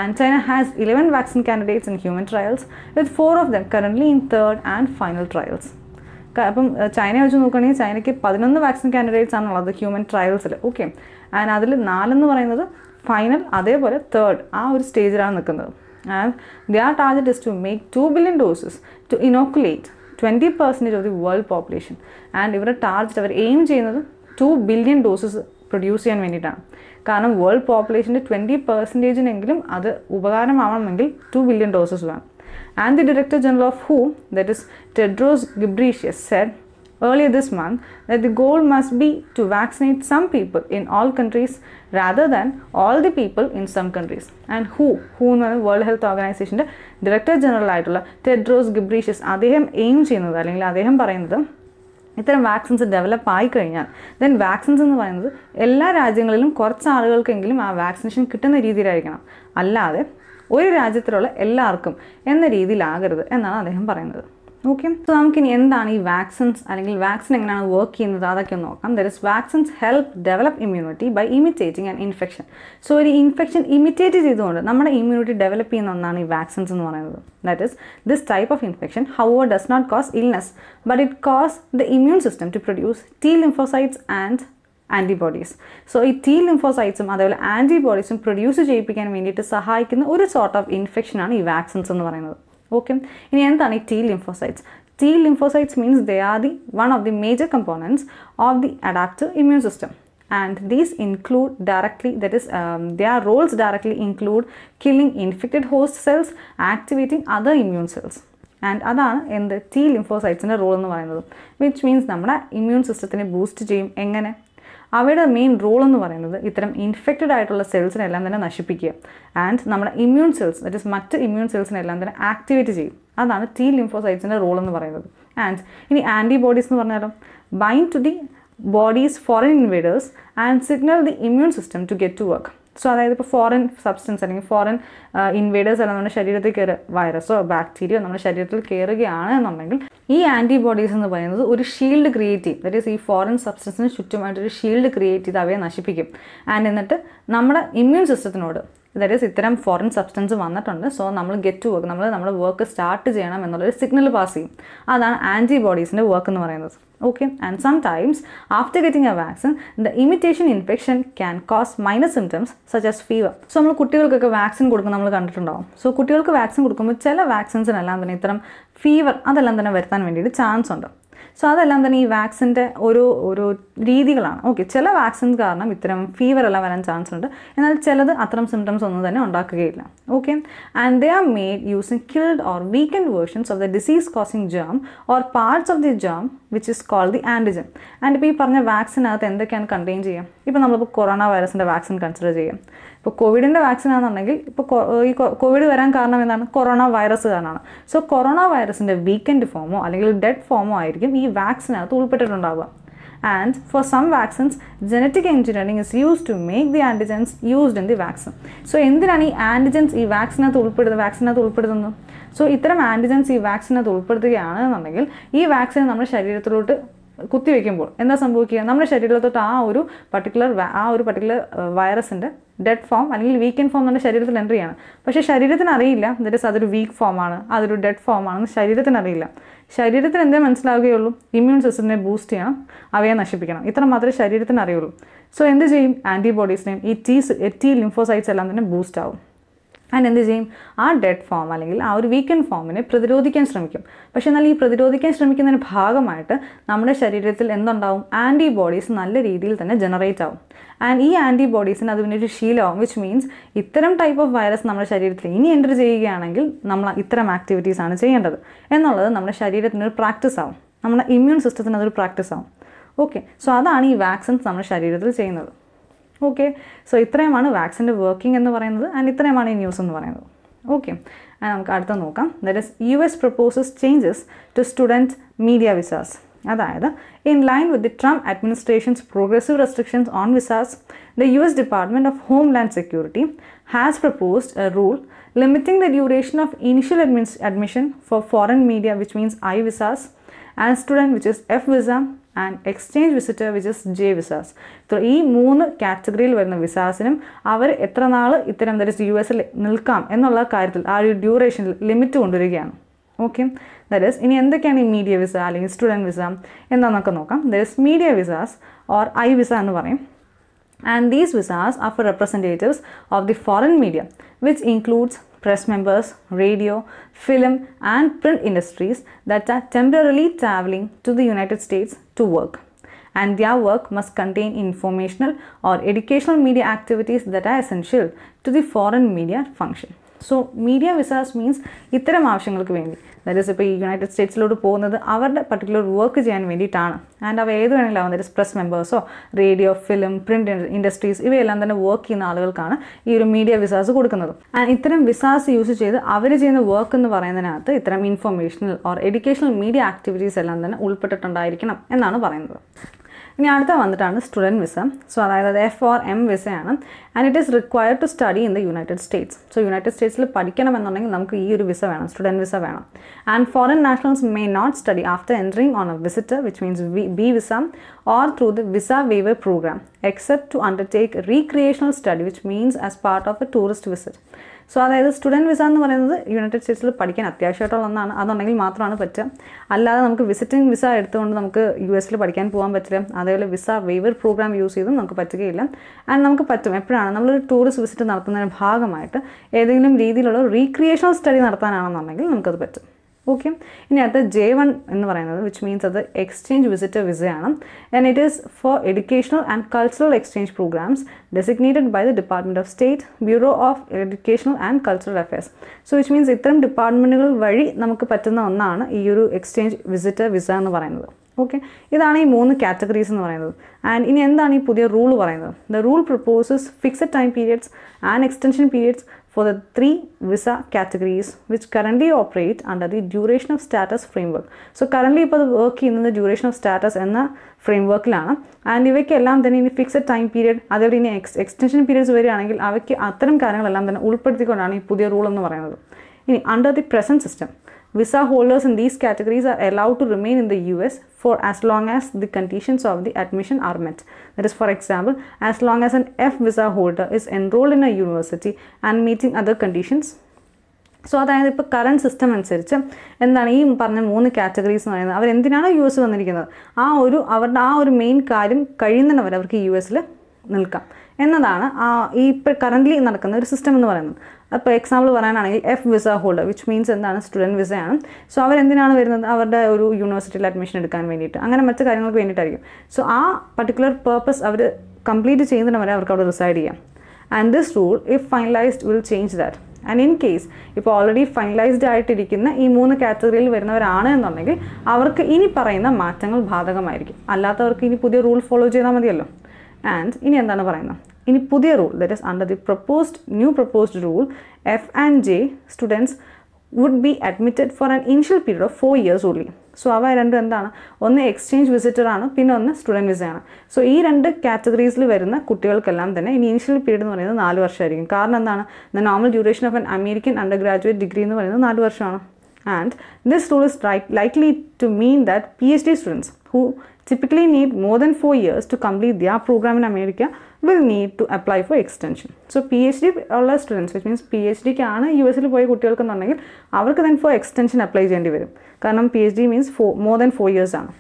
and China has eleven vaccine candidates in human trials with four of them currently in third and final trials അപ്പം ചൈനയെ വെച്ച് നോക്കുകയാണെങ്കിൽ ചൈനയ്ക്ക് പതിനൊന്ന് വാക്സിൻ കാൻഡിഡേറ്റ്സ് ആണുള്ളത് ഹ്യൂമൻ ട്രയൽസിൽ ഓക്കെ ആൻഡ് അതിൽ നാലെന്ന് പറയുന്നത് ഫൈനൽ അതേപോലെ തേർഡ് ആ ഒരു സ്റ്റേജിലാണ് നിൽക്കുന്നത് and their target is to make two billion doses to inoculate twenty percentage of the world population and ഇവരുടെ ടാർജറ്റ് അവർ എയിം ചെയ്യുന്നത് ടു ബില്യൺ ഡോസസ് പ്രൊഡ്യൂസ് ചെയ്യാൻ വേണ്ടിയിട്ടാണ് കാരണം വേൾഡ് പോപ്പുലേഷൻ്റെ ട്വൻറ്റി പെർസെൻറ്റേജിനെങ്കിലും അത് ഉപകാരമാവണമെങ്കിൽ ടു ബില്യൺ ഡോസസ് വേണം and the Director General of WHO, that is Tedros Ghebreyesus, said earlier this month that the goal must be to vaccinate some people in all countries rather than all the people in some countries. And WHO, WHO എന്ന് പറയുന്നത് world health ഓർഗനൈസേഷൻ്റെ director general ആയിട്ടുള്ള Tedros Ghebreyesus അദ്ദേഹം aim ചെയ്യുന്നത് അല്ലെങ്കിൽ അദ്ദേഹം പറയുന്നത് ഇത്തരം വാക്സിൻസ് ഡെവലപ്പ് ആയി കഴിഞ്ഞാൽ ദെൻ വാക്സിൻസ് എന്ന് പറയുന്നത് എല്ലാ രാജ്യങ്ങളിലും കുറച്ച് ആളുകൾക്കെങ്കിലും ആ വാക്സിനേഷൻ കിട്ടുന്ന രീതിയിലായിരിക്കണം അല്ലാതെ ഒരു രാജ്യത്തിലുള്ള എല്ലാവർക്കും എന്ന രീതിയിലാകരുത് എന്നാണ് അദ്ദേഹം പറയുന്നത് ഓക്കെ സോ നമുക്കിനി എന്താണ് ഈ വാക്സിൻസ് അല്ലെങ്കിൽ വാക്സിൻ എങ്ങനെയാണ് വർക്ക് ചെയ്യുന്നത് അതൊക്കെ ഒന്ന് നോക്കാം there is vaccines help develop immunity by imitating and infection so ഒരു ഇൻഫെക്ഷൻ ഇമിറ്റേറ്റ് ചെയ്തുകൊണ്ട് നമ്മുടെ ഇമ്മ്യൂണിറ്റി ഡെവലപ്പ് ചെയ്യുന്ന ഒന്നാണ് ഈ വാക്സിൻസ് എന്ന് പറയുന്നത് that is this type of infection how does not cause illness but it cause the immune system to produce T lymphocytes and antibodies so ഈ T ലിംഫോസൈറ്റ്സും അതേപോലെ ആൻറ്റിബോഡീസും പ്രൊഡ്യൂസ് ചെയ്യിപ്പിക്കാൻ വേണ്ടിയിട്ട് സഹായിക്കുന്ന ഒരു സോർട്ട് ഓഫ് ഇൻഫെക്ഷനാണ് ഈ വാക്സിൻസ് എന്ന് പറയുന്നത് ഓക്കെ ഇനി എന്താണ് ഈ T lymphocytes T lymphocytes means they are the one of the major components of the adaptive immune system and these include directly that is um, their roles directly include killing infected host cells activating other immune cells and അതാണ് എന്ത് T ലിംഫോസൈറ്റ്സിൻ്റെ role എന്ന് പറയുന്നത് which means നമ്മുടെ immune സിസ്റ്റത്തിനെ boost ചെയ്യും എങ്ങനെ അവയുടെ മെയിൻ റോൾ എന്ന് പറയുന്നത് ഇത്തരം ഇൻഫെക്റ്റഡ് ആയിട്ടുള്ള സെൽസിനെല്ലാം തന്നെ നശിപ്പിക്കുക ആൻഡ് നമ്മുടെ ഇമ്മ്യൂൺ സെൽസ് ദറ്റ് ഇസ് മറ്റ് ഇമ്മ്യൂൺ സെൽസിനെല്ലാം തന്നെ ആക്ടിവേറ്റ് ചെയ്യും അതാണ് ടി ലിംഫോസൈറ്റ്സിൻ്റെ റോൾ എന്ന് പറയുന്നത് ആൻഡ് ഇനി ആൻറ്റിബോഡീസ് എന്ന് പറഞ്ഞാലും bind to the bodies foreign invaders and signal the immune system to get to work so അതായത് ഇപ്പോൾ ഫോറിൻ സബ്സ്റ്റൻസ് അല്ലെങ്കിൽ ഫോറിൻ ഇൻവേഡേഴ്സ് uh, അല്ല നമ്മുടെ ശരീരത്തിൽ കയറി വൈറസോ ബാക്ടീരിയോ നമ്മുടെ ശരീരത്തിൽ കയറുകയാണ് എന്നുണ്ടെങ്കിൽ ഈ ആൻറ്റിബോഡീസ് എന്ന് പറയുന്നത് ഒരു ഷീൽഡ് ക്രിയേറ്റ് ചെയ്യും ദറ്റ് ഈസ് ഈ ഫോറിൻ സബ്സ്റ്റൻസിന് ചുറ്റുമായിട്ടൊരു ഷീൽഡ് ക്രിയേറ്റ് ചെയ്ത് അവയെ നശിപ്പിക്കും ആൻഡ് എന്നിട്ട് നമ്മുടെ ഇമ്മ്യൂൺ സിസ്റ്റത്തിനോട് ദാറ്റ് ഈസ് ഇത്തരം ഫോറിൻ സബ്സ്റ്റൻസ് വന്നിട്ടുണ്ട് സോ നമ്മൾ ഗെറ്റ് ടു വർക്ക് നമ്മൾ നമ്മുടെ വർക്ക് സ്റ്റാർട്ട് ചെയ്യണം എന്നുള്ളൊരു സിഗ്നൽ പാസ് ചെയ്യും അതാണ് ആൻറ്റിബോഡീസിൻ്റെ വർക്ക് എന്ന് പറയുന്നത് and some times after getting a vaccine the imitation infection can cause minor symptoms such as fever so നമ്മൾ കുട്ടികൾക്കൊക്കെ വാക്സിൻ കൊടുക്കുന്ന നമ്മൾ കണ്ടിട്ടുണ്ടാവും സോ കുട്ടികൾക്ക് വാക്സിൻ കൊടുക്കുമ്പോൾ ചില വാക്സിൻസിനെല്ലാം തന്നെ ഇത്തരം ഫീവർ അതെല്ലാം തന്നെ വരുത്താൻ വേണ്ടിയിട്ട് ചാൻസ് ഉണ്ട് സോ അതെല്ലാം തന്നെ ഈ വാക്സിൻ്റെ ഒരു ഒരു രീതികളാണ് ഓക്കെ ചില വാക്സിൻ കാരണം ഇത്തരം ഫീവർ എല്ലാം വരാൻ ചാൻസ് ഉണ്ട് എന്നാൽ ചിലത് അത്തരം സിംറ്റംസ് ഒന്നും തന്നെ ഉണ്ടാക്കുകയില്ല okay and they are made using killed or weakened versions of the disease causing germ or parts of the germ which is call the antigen and ഇപ്പോൾ ഈ പറഞ്ഞ വാക്സിനകത്ത് എന്തൊക്കെയാണ് കണ്ടെയ്ൻ ചെയ്യുക ഇപ്പോൾ നമ്മളിപ്പോൾ കൊറോണ വൈറസിൻ്റെ വാക്സിൻ കൺസിഡർ ചെയ്യാം ഇപ്പോൾ കോവിഡിൻ്റെ വാക്സിൻ ആണെന്നുണ്ടെങ്കിൽ ഇപ്പോൾ ഈ കോവിഡ് വരാൻ കാരണം എന്താണ് കൊറോണ വൈറസ് കാരണമാണ് സോ കൊറോണ വൈറസിൻ്റെ വീക്കെൻഡ് ഫോമോ അല്ലെങ്കിൽ ഡെഡ് ഫോമോ ആയിരിക്കും ഈ വാക്സിനകത്ത് ഉൾപ്പെട്ടിട്ടുണ്ടാവുക and for some vaccines genetic engineering is use to make the antigens used in the vaccine so എന്തിനാണ് ഈ ആൻറ്റിജൻസ് ഈ വാക്സിനകത്ത് ഉൾപ്പെടുന്നത് വാക്സിനകത്ത് ഉൾപ്പെടുത്തുന്നത് സോ ഇത്തരം ആൻറ്റിജൻസ് ഈ വാക്സിനകത്ത് ഉൾപ്പെടുത്തുകയാണ് എന്നുണ്ടെങ്കിൽ ഈ വാക്സിൻ നമ്മുടെ ശരീരത്തിലോട്ട് കുത്തിവെക്കുമ്പോൾ എന്താ സംഭവിക്കുക നമ്മുടെ ശരീരത്തോട്ട് ആ ഒരു പർട്ടിക്കുലർ ആ ഒരു പർട്ടിക്കുലർ വൈറസിൻ്റെ ഡെഡ് ഫോം അല്ലെങ്കിൽ വീക്ക് എൻഡ് ഫോം നമ്മുടെ ശരീരത്തിൽ എൻ്റർ ചെയ്യണം പക്ഷേ ശരീരത്തിന് അറിയില്ല ദറ്റ് ഇസ് അതൊരു വീക്ക് ഫോമാണ് അതൊരു ഡെഡ് ഫോമാണെന്ന് ശരീരത്തിന് അറിയില്ല ശരീരത്തിന് എന്തേ മനസ്സിലാവുകയുള്ളൂ ഇമ്മ്യൂൺ സിസ്റ്റത്തിനെ ബൂസ്റ്റ് ചെയ്യണം അവയെ നശിപ്പിക്കണം ഇത്ര മാത്രമേ ശരീരത്തിന് അറിയുള്ളൂ സോ എന്ത് ചെയ്യും ആൻറ്റിബോഡീസിനെയും ഈ ടീസ് ടി ലിംഫോസൈറ്റ്സ് എല്ലാം തന്നെ ബൂസ്റ്റ് ആവും ആൻഡ് എന്ത് ചെയ്യും ആ ഡെഡ് ഫോം അല്ലെങ്കിൽ ആ ഒരു വീക്കൻ ഫോമിനെ പ്രതിരോധിക്കാൻ ശ്രമിക്കും പക്ഷെ എന്നാൽ ഈ പ്രതിരോധിക്കാൻ ശ്രമിക്കുന്നതിന് ഭാഗമായിട്ട് നമ്മുടെ ശരീരത്തിൽ എന്തുണ്ടാവും ആൻറ്റിബോഡീസ് നല്ല രീതിയിൽ തന്നെ ജനറേറ്റ് ആവും ആൻഡ് ഈ ആൻറ്റിബോഡീസിന് അത് പിന്നെ ഒരു ശീലമാവും വിച്ച് മീൻസ് ഇത്തരം ടൈപ്പ് ഓഫ് വൈറസ് നമ്മുടെ ശരീരത്തിൽ ഇനി എൻ്റർ ചെയ്യുകയാണെങ്കിൽ നമ്മൾ ഇത്തരം ആക്ടിവിറ്റീസ് ആണ് ചെയ്യേണ്ടത് എന്നുള്ളത് നമ്മുടെ ശരീരത്തിനൊരു പ്രാക്ടീസ് ആവും നമ്മുടെ ഇമ്മ്യൂൺ സിസ്റ്റത്തിന് അതൊരു പ്രാക്ടീസ് ആവും ഓക്കെ സോ അതാണ് ഈ വാക്സിൻസ് നമ്മുടെ ശരീരത്തിൽ ചെയ്യുന്നത് ഓക്കെ സോ ഇത്രയുമാണ് വാക്സിൻ്റെ വർക്കിംഗ് എന്ന് പറയുന്നത് ആൻഡ് ഇത്രയുമാണ് ഈ ന്യൂസ് എന്ന് പറയുന്നത് ഓക്കെ നമുക്ക് അടുത്ത നോക്കാം that is U S proposes changes to student media visas അതായത് in line with the Trump administration's progressive restrictions on visas the U S department of homeland security has proposed a rule limiting the duration of initial admission for foreign media which means I visas and student which is F visa and exchange visitor which is J visas ഈ മൂന്ന് കാറ്റഗറിയിൽ വരുന്ന വിസാസിനും അവർ എത്ര നാൾ ഇത്തരം that you എസിൽ നിൽക്കാം എന്നുള്ള കാര്യത്തിൽ ആ ഒരു ഡ്യൂറേഷനിൽ ലിമിറ്റ് കൊണ്ടുവരികയാണ് ഓക്കെ ദറ്റ് ഇസ് ഇനി എന്തൊക്കെയാണ് ഈ മീഡിയ വിസ അല്ലെങ്കിൽ സ്റ്റുഡൻറ്റ് വിസ എന്താണെന്നൊക്കെ നോക്കാം that is media visas or I visa എന്ന് പറയും and these visas are for representatives of the foreign media which includes press members, radio, film and print industries that are temporarily traveling to the United States to work and their work must contain informational or educational media activities that are essential to the foreign media function. So, media visas means ഇത്തരം ആവശ്യങ്ങൾക്ക് വേണ്ടി that is ഇപ്പോൾ ഈ United സ്റ്റേറ്റ്സിലോട്ട് പോകുന്നത് അവരുടെ particular work ചെയ്യാൻ വേണ്ടിയിട്ടാണ് and അവ ഏത് വേണമെങ്കിലും അവൻ്റെ പ്രസ് മെമ്പേഴ്സോ റേഡിയോ ഫിലിം പ്രിൻറ്റ് ഇൻഡസ്ട്രീസ് ഇവയെല്ലാം തന്നെ വർക്ക് ചെയ്യുന്ന ആളുകൾക്കാണ് ഈ ഒരു മീഡിയ വിസാസ് കൊടുക്കുന്നത് ആൻഡ് ഇത്തരം വിസാസ് യൂസ് ചെയ്ത് അവർ ചെയ്യുന്ന വർക്ക് എന്ന് പറയുന്നതിനകത്ത് ഇത്തരം informational or educational media activities എല്ലാം തന്നെ ഉൾപ്പെട്ടിട്ടുണ്ടായിരിക്കണം എന്നാണ് പറയുന്നത് ഇനി അടുത്ത വന്നിട്ടാണ് സ്റ്റുഡൻറ്റ് വിസ സോ അതായത് എഫ് ഓർ എം വിസയാണ് and it is required to study in the United States so യുണൈറ്റഡ് സ്റ്റേറ്റ്സിൽ പഠിക്കണമെന്നുണ്ടെങ്കിൽ നമുക്ക് ഈ ഒരു വിസ വേണം സ്റ്റുഡൻറ്റ് വിസ വേണം and foreign nationals may not study after entering on a visitor which means B visa or through the visa waiver programme except to undertake recreational study which means as part of a tourist visit so അതായത് student visa എന്ന് പറയുന്നത് United സ്റ്റേറ്റ്സിൽ പഠിക്കാൻ അത്യാവശ്യമായിട്ടുള്ള ഒന്നാണ് അതുണ്ടെങ്കിൽ മാത്രമാണ് പറ്റുക അല്ലാതെ നമുക്ക് വിസിറ്റിംഗ് വിസ എടുത്തുകൊണ്ട് നമുക്ക് യു എസിൽ പഠിക്കാൻ പോകാൻ പറ്റില്ല അതേപോലെ വിസ വെയ്വർ പ്രോഗ്രാം യൂസ് ചെയ്തും നമുക്ക് പറ്റുകയില്ല ആൻഡ് നമുക്ക് പറ്റും എപ്പോഴാണ് നമ്മളൊരു ടൂറിസ്റ്റ് വിസിറ്റ് നടത്തുന്നതിന് ഭാഗമായിട്ട് ഏതെങ്കിലും രീതിയിലുള്ള റീക്രിയേഷണൽ സ്റ്റഡി നടത്താനാണെന്നുണ്ടെങ്കിൽ നമുക്കത് പറ്റും ഓക്കെ ഇനി അടുത്ത ജെ വൺ എന്ന് പറയുന്നത് വിച്ച് മീൻസ് അത് എക്സ്ചേഞ്ച് വിസിറ്റർ വിസയാണ് and it is for educational and cultural exchange programmes designated by the department of state bureau of educational and cultural affairs so which means ഇത്തരം ഡിപ്പാർട്ട്മെൻറ്റുകൾ വഴി നമുക്ക് പറ്റുന്ന ഒന്നാണ് ഈ ഒരു എക്സ്ചേഞ്ച് വിസിറ്റർ വിസ എന്ന് പറയുന്നത് ഓക്കെ ഇതാണ് ഈ മൂന്ന് കാറ്റഗറീസ് എന്ന് പറയുന്നത് ആൻഡ് ഇനി എന്താണ് ഈ പുതിയ റൂൾ പറയുന്നത് the rule proposes fixed time periods and extension periods for the three visa categories which currently operate under the duration of status framework. So currently ഇപ്പോൾ വർക്ക് ചെയ്യുന്നത് duration of status എന്ന ഫ്രെയിംവർക്കിലാണ് ആൻഡ് ഇവയ്ക്കെല്ലാം തന്നെ ഇനി ഫിക്സഡ് ടൈം പീരീഡ് അതേപോലെ ഇനി X extension periods വരികയാണെങ്കിൽ അവയ്ക്ക് അത്തരം കാര്യങ്ങളെല്ലാം തന്നെ ഉൾപ്പെടുത്തിക്കൊണ്ടാണ് ഈ പുതിയ റൂൾ എന്ന് പറയുന്നത് ഇനി under the present system Visa holders in these categories are allowed to remain in the US for as long as the conditions of the admission are met. That is, for example, as long as an F visa holder is enrolled in a university and meeting other conditions. So അതായത് ഇപ്പോൾ current system അനുസരിച്ച് എന്താണ് ഈ പറഞ്ഞ മൂന്ന് categories എന്ന് പറയുന്നത് അവരെന്തിനാണ് U S വന്നിരിക്കുന്നത് ആ ഒരു അവരുടെ ആ ഒരു മെയിൻ കാര്യം കഴിയുന്നവരെ അവർക്ക് യു എസിൽ നിൽക്കാം എന്നതാണ് ഈ ഇപ്പോൾ കറൻ്റ്ലി നടക്കുന്ന ഒരു സിസ്റ്റം എന്ന് പറയുന്നത് അപ്പോൾ എക്സാമ്പിൾ പറയാനാണെങ്കിൽ F visa holder which means എന്താണ് സ്റ്റുഡൻറ്റ് വിസയാണ് സോ അവരെന്തിനാണ് വരുന്നത് അവരുടെ ഒരു യൂണിവേഴ്സിറ്റിയിൽ അഡ്മിഷൻ എടുക്കാൻ വേണ്ടിയിട്ട് അങ്ങനെ മറ്റു കാര്യങ്ങൾക്ക് വേണ്ടിയിട്ടായിരിക്കും സോ ആ പർട്ടിക്കുലർ പേർപ്പസ് അവർ കംപ്ലീറ്റ് ചെയ്യുന്നതിന് വരെ അവർക്ക് അവിടെ റിസൈഡ് ചെയ്യാം and this rule if finalised will change that and in case ഇപ്പോൾ ഓൾറെഡി ഫൈനലൈസ്ഡ് ആയിട്ടിരിക്കുന്ന ഈ മൂന്ന് കാറ്റഗറിയിൽ വരുന്നവരാണ് എന്നുണ്ടെങ്കിൽ അവർക്ക് ഇനി പറയുന്ന മാറ്റങ്ങൾ ബാധകമായിരിക്കും അല്ലാത്തവർക്ക് ഇനി പുതിയ റൂൾ ഫോളോ ചെയ്താൽ മതിയല്ലോ ആൻഡ് ഇനി എന്താണ് പറയുന്നത് ഇനി പുതിയ rule that is under the proposed new proposed rule F and J students would be admitted for an initial period of four years ഉള്ളി സോ അവ രണ്ടും എന്താണ് ഒന്ന് എക്സ്ചേഞ്ച് വിസിറ്റർ ആണ് പിന്നെ ഒന്ന് സ്റ്റുഡൻറ്റ് ആണ് സോ ഈ രണ്ട് കാറ്റഗറീസിൽ വരുന്ന കുട്ടികൾക്കെല്ലാം തന്നെ ഇനി ഇനിഷ്യൽ പീരീഡ് എന്ന് പറയുന്നത് നാല് വർഷമായിരിക്കും കാരണം എന്താണ് the normal duration of an American undergraduate degree എന്ന് പറയുന്നത് നാല് വർഷമാണ് and this rule is likely to mean that P H D students who typically need more than 4 years to complete their program in America will need to apply for extension. So P H D ഉള്ള students which means P H ഡിക്കാണ് U എസിൽ പോയ കുട്ടികൾക്കെന്നുണ്ടെങ്കിൽ അവർക്ക് then four extension apply ചെയ്യേണ്ടി വരും കാരണം P H D means for more than four years ആണ്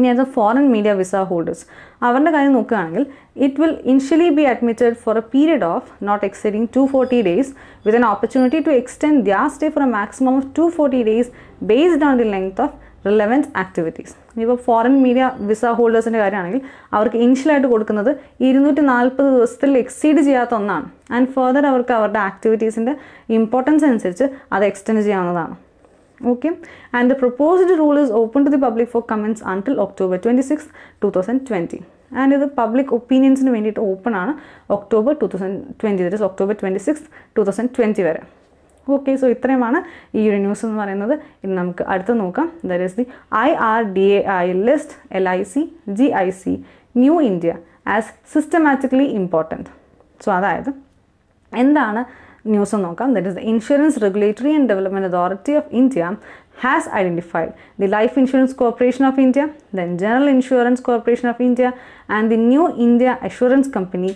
ഇനി as a foreign media visa holders അവരുടെ കാര്യം നോക്കുകയാണെങ്കിൽ it will initially be admitted for a period of not exceeding two forty days with an opportunity to extend the stay for a maximum of two forty days based on the length of relevant activities ഇനിയിപ്പോൾ foreign media visa ഹോൾഡേഴ്സിൻ്റെ കാര്യമാണെങ്കിൽ അവർക്ക് ഇനിഷ്യലായിട്ട് കൊടുക്കുന്നത് ഇരുന്നൂറ്റി നാൽപ്പത് ദിവസത്തിൽ exceed ചെയ്യാത്ത ഒന്നാണ് ആൻഡ് ഫർദർ അവർക്ക് അവരുടെ ആക്ടിവിറ്റീസിൻ്റെ ഇമ്പോർട്ടൻസ് അനുസരിച്ച് അത് എക്സ്റ്റെൻഡ് ചെയ്യാവുന്നതാണ് okay and the proposed rule is open to the public for comments until October twenty six two thousand twenty and ഇത് പബ്ലിക് ഒപ്പീനിയൻസിന് വേണ്ടിയിട്ട് ഓപ്പൺ ആണ് October two thousand twenty that is October twenty six two thousand twenty വരെ okay so ഇത്രയുമാണ് ഈ ഒരു news എന്ന് പറയുന്നത് ഇനി നമുക്ക് അടുത്ത് നോക്കാം that is the I R D A I list L I C G I C new India as systematically important so അതായത് എന്താണ് ന്യൂസ് നോക്കാം that is the insurance regulatory and development authority of India has identified the Life Insurance Corporation of India, then General Insurance Corporation of India, and the New India Assurance Company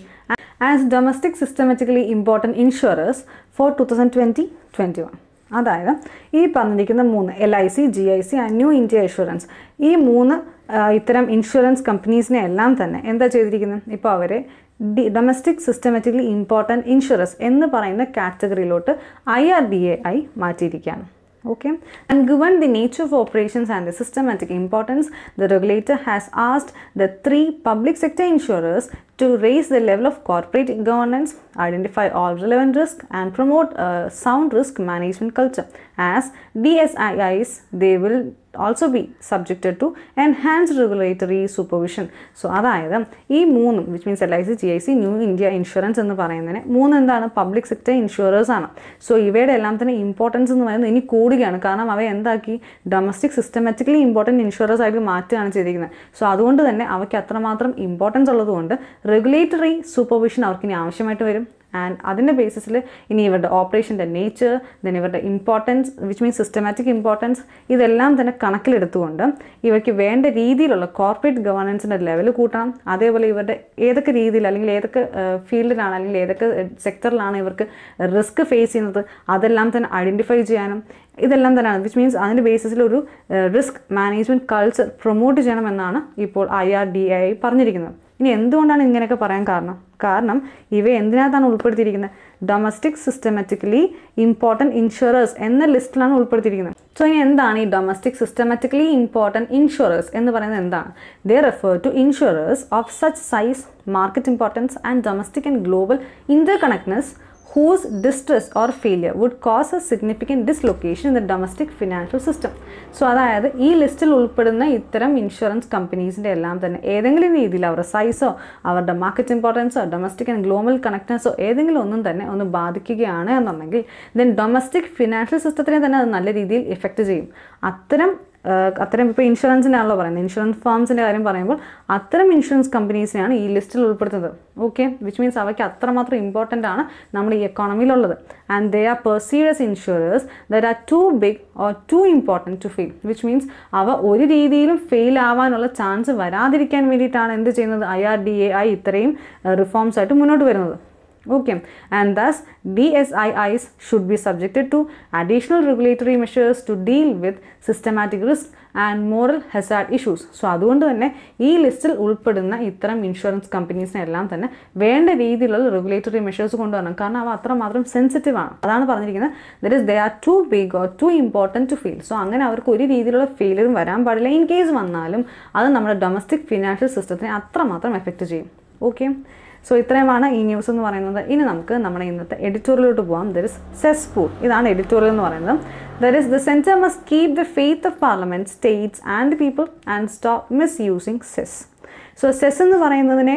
as domestic systematically important insurers for two thousand twenty twenty one അതായത് ഈ പറഞ്ഞിരിക്കുന്ന മൂന്ന് L I C G I C and New India insurance ഈ മൂന്ന് ഇത്തരം insurance കമ്പനീസിനെ എല്ലാം തന്നെ എന്താ ചെയ്തിരിക്കുന്നത് ഇപ്പോൾ അവരെ D domestic systematically important insurance എന്ന് പറയുന്ന കാറ്റഗറിയിലോട്ട് ഐ ആർ ഡി എ ആയി മാറ്റിയിരിക്കുകയാണ് okay and given the nature of operations and the systematic importance the regulator has asked the three public sector insurers to raise the level of corporate governance, identify all relevant risks and promote a uh, sound risk management culture. As DSIIs, they will also be subjected to enhance regulatory supervision so അതായത് ഈ മൂന്നും which means L I C G I C new India insurance എന്ന് പറയുന്നതിന് മൂന്ന് എന്താണ് public sector insurers ആണ് so ഇവയുടെ എല്ലാം തന്നെ ഇമ്പോർട്ടൻസ് എന്ന് പറയുന്നത് ഇനി കൂടുകയാണ് കാരണം അവ എന്താക്കി ഡൊമസ്റ്റിക് സിസ്റ്റമാറ്റിക്കലി ഇമ്പോർട്ടൻറ്റ് ഇൻഷുറേഴ്സ് ആയിട്ട് മാറ്റുകയാണ് ചെയ്തിരിക്കുന്നത് സോ അതുകൊണ്ട് തന്നെ അവയ്ക്ക് അത്രമാത്രം ഇമ്പോർട്ടൻസ് ഉള്ളതുകൊണ്ട് റെഗുലേറ്ററി സൂപ്പർവിഷൻ അവർക്ക് ഇനി ആവശ്യമായിട്ട് വരും ആൻഡ് അതിൻ്റെ ബേസിസിൽ ഇനി ഇവരുടെ ഓപ്പറേഷൻ്റെ നേച്ചർ ദെൻ ഇവരുടെ importance which means systematic importance ഇതെല്ലാം തന്നെ കണക്കിലെടുത്തുകൊണ്ട് ഇവയ്ക്ക് വേണ്ട രീതിയിലുള്ള കോർപ്പറേറ്റ് ഗവർണൻസിൻ്റെ ലെവൽ കൂട്ടണം അതേപോലെ ഇവരുടെ ഏതൊക്കെ രീതിയിൽ അല്ലെങ്കിൽ ഏതൊക്കെ ഫീൽഡിലാണ് അല്ലെങ്കിൽ ഏതൊക്കെ സെക്ടറിലാണ് ഇവർക്ക് റിസ്ക് ഫേസ് ചെയ്യുന്നത് അതെല്ലാം തന്നെ ഐഡൻറ്റിഫൈ ചെയ്യാനും ഇതെല്ലാം തന്നെയാണ് വിച്ച് മീൻസ് അതിൻ്റെ ബേസിസിൽ ഒരു റിസ്ക് മാനേജ്മെൻറ്റ് കൾച്ചർ പ്രൊമോട്ട് ചെയ്യണമെന്നാണ് ഇപ്പോൾ ഐ ആർ ഡി ഐ പറഞ്ഞിരിക്കുന്നത് ഇനി എന്തുകൊണ്ടാണ് ഇങ്ങനെയൊക്കെ പറയാൻ കാരണം കാരണം ഇവ എന്തിനകത്താണ് ഉൾപ്പെടുത്തിയിരിക്കുന്നത് ഡൊമസ്റ്റിക് സിസ്റ്റമാറ്റിക്കലി ഇമ്പോർട്ടൻറ്റ് ഇൻഷുറേഴ്സ് എന്ന ലിസ്റ്റിലാണ് ഉൾപ്പെടുത്തിയിരിക്കുന്നത് സോ ഇനി എന്താണ് ഈ ഡൊമസ്റ്റിക് സിസ്റ്റമാറ്റിക്കലി ഇമ്പോർട്ടൻറ്റ് ഇൻഷുറേഴ്സ് എന്ന് പറയുന്നത് എന്താണ് the refer to insurers of such size market importance and domestic and global interconnectedness whose distress or failure would cause a significant dislocation in the domestic financial system. So അതായത് ഈ ലിസ്റ്റിൽ ഉൾപ്പെടുന്ന ഇത്തരം insurance കമ്പനീസിൻ്റെ എല്ലാം തന്നെ ഏതെങ്കിലും രീതിയിൽ അവരുടെ സൈസോ അവരുടെ മാർക്കറ്റ് ഇമ്പോർട്ടൻസോ ഡൊമസ്റ്റിക് ആൻഡ് ഗ്ലോബൽ കണക്ടൻസോ ഏതെങ്കിലും ഒന്നും തന്നെ ഒന്ന് ബാധിക്കുകയാണ് എന്നുണ്ടെങ്കിൽ ദെൻ ഡൊമസ്റ്റിക് ഫിനാൻഷ്യൽ സിസ്റ്റത്തിനെ തന്നെ അത് നല്ല രീതിയിൽ ഇഫക്റ്റ് ചെയ്യും അത്തരം അത്തരം ഇപ്പോൾ ഇൻഷുറൻസിനാണല്ലോ പറയുന്നത് ഇൻഷുറൻസ് ഫാംസിൻ്റെ കാര്യം പറയുമ്പോൾ അത്തരം ഇൻഷുറൻസ് കമ്പനീസിനെയാണ് ഈ ലിസ്റ്റിൽ ഉൾപ്പെടുത്തുന്നത് ഓക്കെ വിച്ച് മീൻസ് അവയ്ക്ക് അത്രമാത്രം ഇമ്പോർട്ടൻ്റ് ആണ് നമ്മുടെ ഈ എക്കോണമിയിലുള്ളത് and they are perceive insurers there are too big or too important to fail which means അവ ഒരു രീതിയിലും ഫെയിൽ ആവാനുള്ള ചാൻസ് വരാതിരിക്കാൻ വേണ്ടിയിട്ടാണ് എന്ത് ചെയ്യുന്നത് I R D A I ഇത്രയും റിഫോംസ് ആയിട്ട് മുന്നോട്ട് വരുന്നത് okay and thus DSIIs should be subjected to additional regulatory measures to deal with systematic risk and moral hazard issues so അതുകൊണ്ട് തന്നെ ഈ ലിസ്റ്റിൽ ഉൾപ്പെടുന്ന ഇത്തരം ഇൻഷുറൻസ് കമ്പനീസിനെ എല്ലാം തന്നെ വേണ്ട രീതിയിലുള്ള റെഗുലേറ്ററി മെഷേഴ്സ് കൊണ്ടുവരണം കാരണം അവ അത്രമാത്രം സെൻസിറ്റീവ് ആണ് അതാണ് പറഞ്ഞിരിക്കുന്നത് that is they are too big or too important to fail so അങ്ങനെ അവർക്ക് ഒരു രീതിയിലുള്ള ഫെയിലറും വരാൻ പാടില്ല ഇൻ കേസ് വന്നാലും അത് നമ്മുടെ ഡൊമസ്റ്റിക് ഫിനാൻഷ്യൽ സിസ്റ്റത്തിനെ അത്രമാത്രം എഫക്റ്റ് ചെയ്യും ഓക്കെ സോ ഇത്രയുമാണ് ഈ ന്യൂസ് എന്ന് പറയുന്നത് ഇനി നമുക്ക് നമ്മുടെ ഇന്നത്തെ എഡിറ്റോറിയലോട്ട് പോകാം ദർ ഇസ് സെസ് സെസ്പൂൾ ഇതാണ് എഡിറ്റോറിയൽ എന്ന് പറയുന്നത് there is the centre must keep the faith of Parliament states and people and stop misusing cess so cess എന്ന് പറയുന്നതിനെ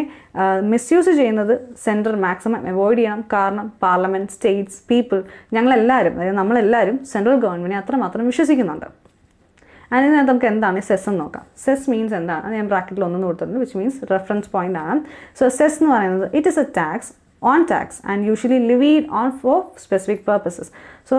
മിസ്യൂസ് ചെയ്യുന്നത് സെൻറ്റർ മാക്സിമം അവോയ്ഡ് ചെയ്യണം കാരണം പാർലമെൻറ്റ് സ്റ്റേറ്റ്സ് പീപ്പിൾ ഞങ്ങളെല്ലാവരും അതായത് നമ്മളെല്ലാവരും സെൻട്രൽ ഗവൺമെൻറ്റിനെ അത്രമാത്രം വിശ്വസിക്കുന്നുണ്ട് അതിനകത്ത് നമുക്ക് എന്താണ് സെസ് എന്ന് നോക്കാം സെസ് മീൻസ് എന്താണ് അത് ഞാൻ ബ്രാക്കറ്റിൽ ഒന്നും കൊടുത്തിട്ടുണ്ട് വിച്ച് മീൻസ് റെഫറൻസ് പോയിന്റ് ആണ് സോ സെസ് എന്ന് പറയുന്നത് it is a tax on tax and usually levied on for specific purposes so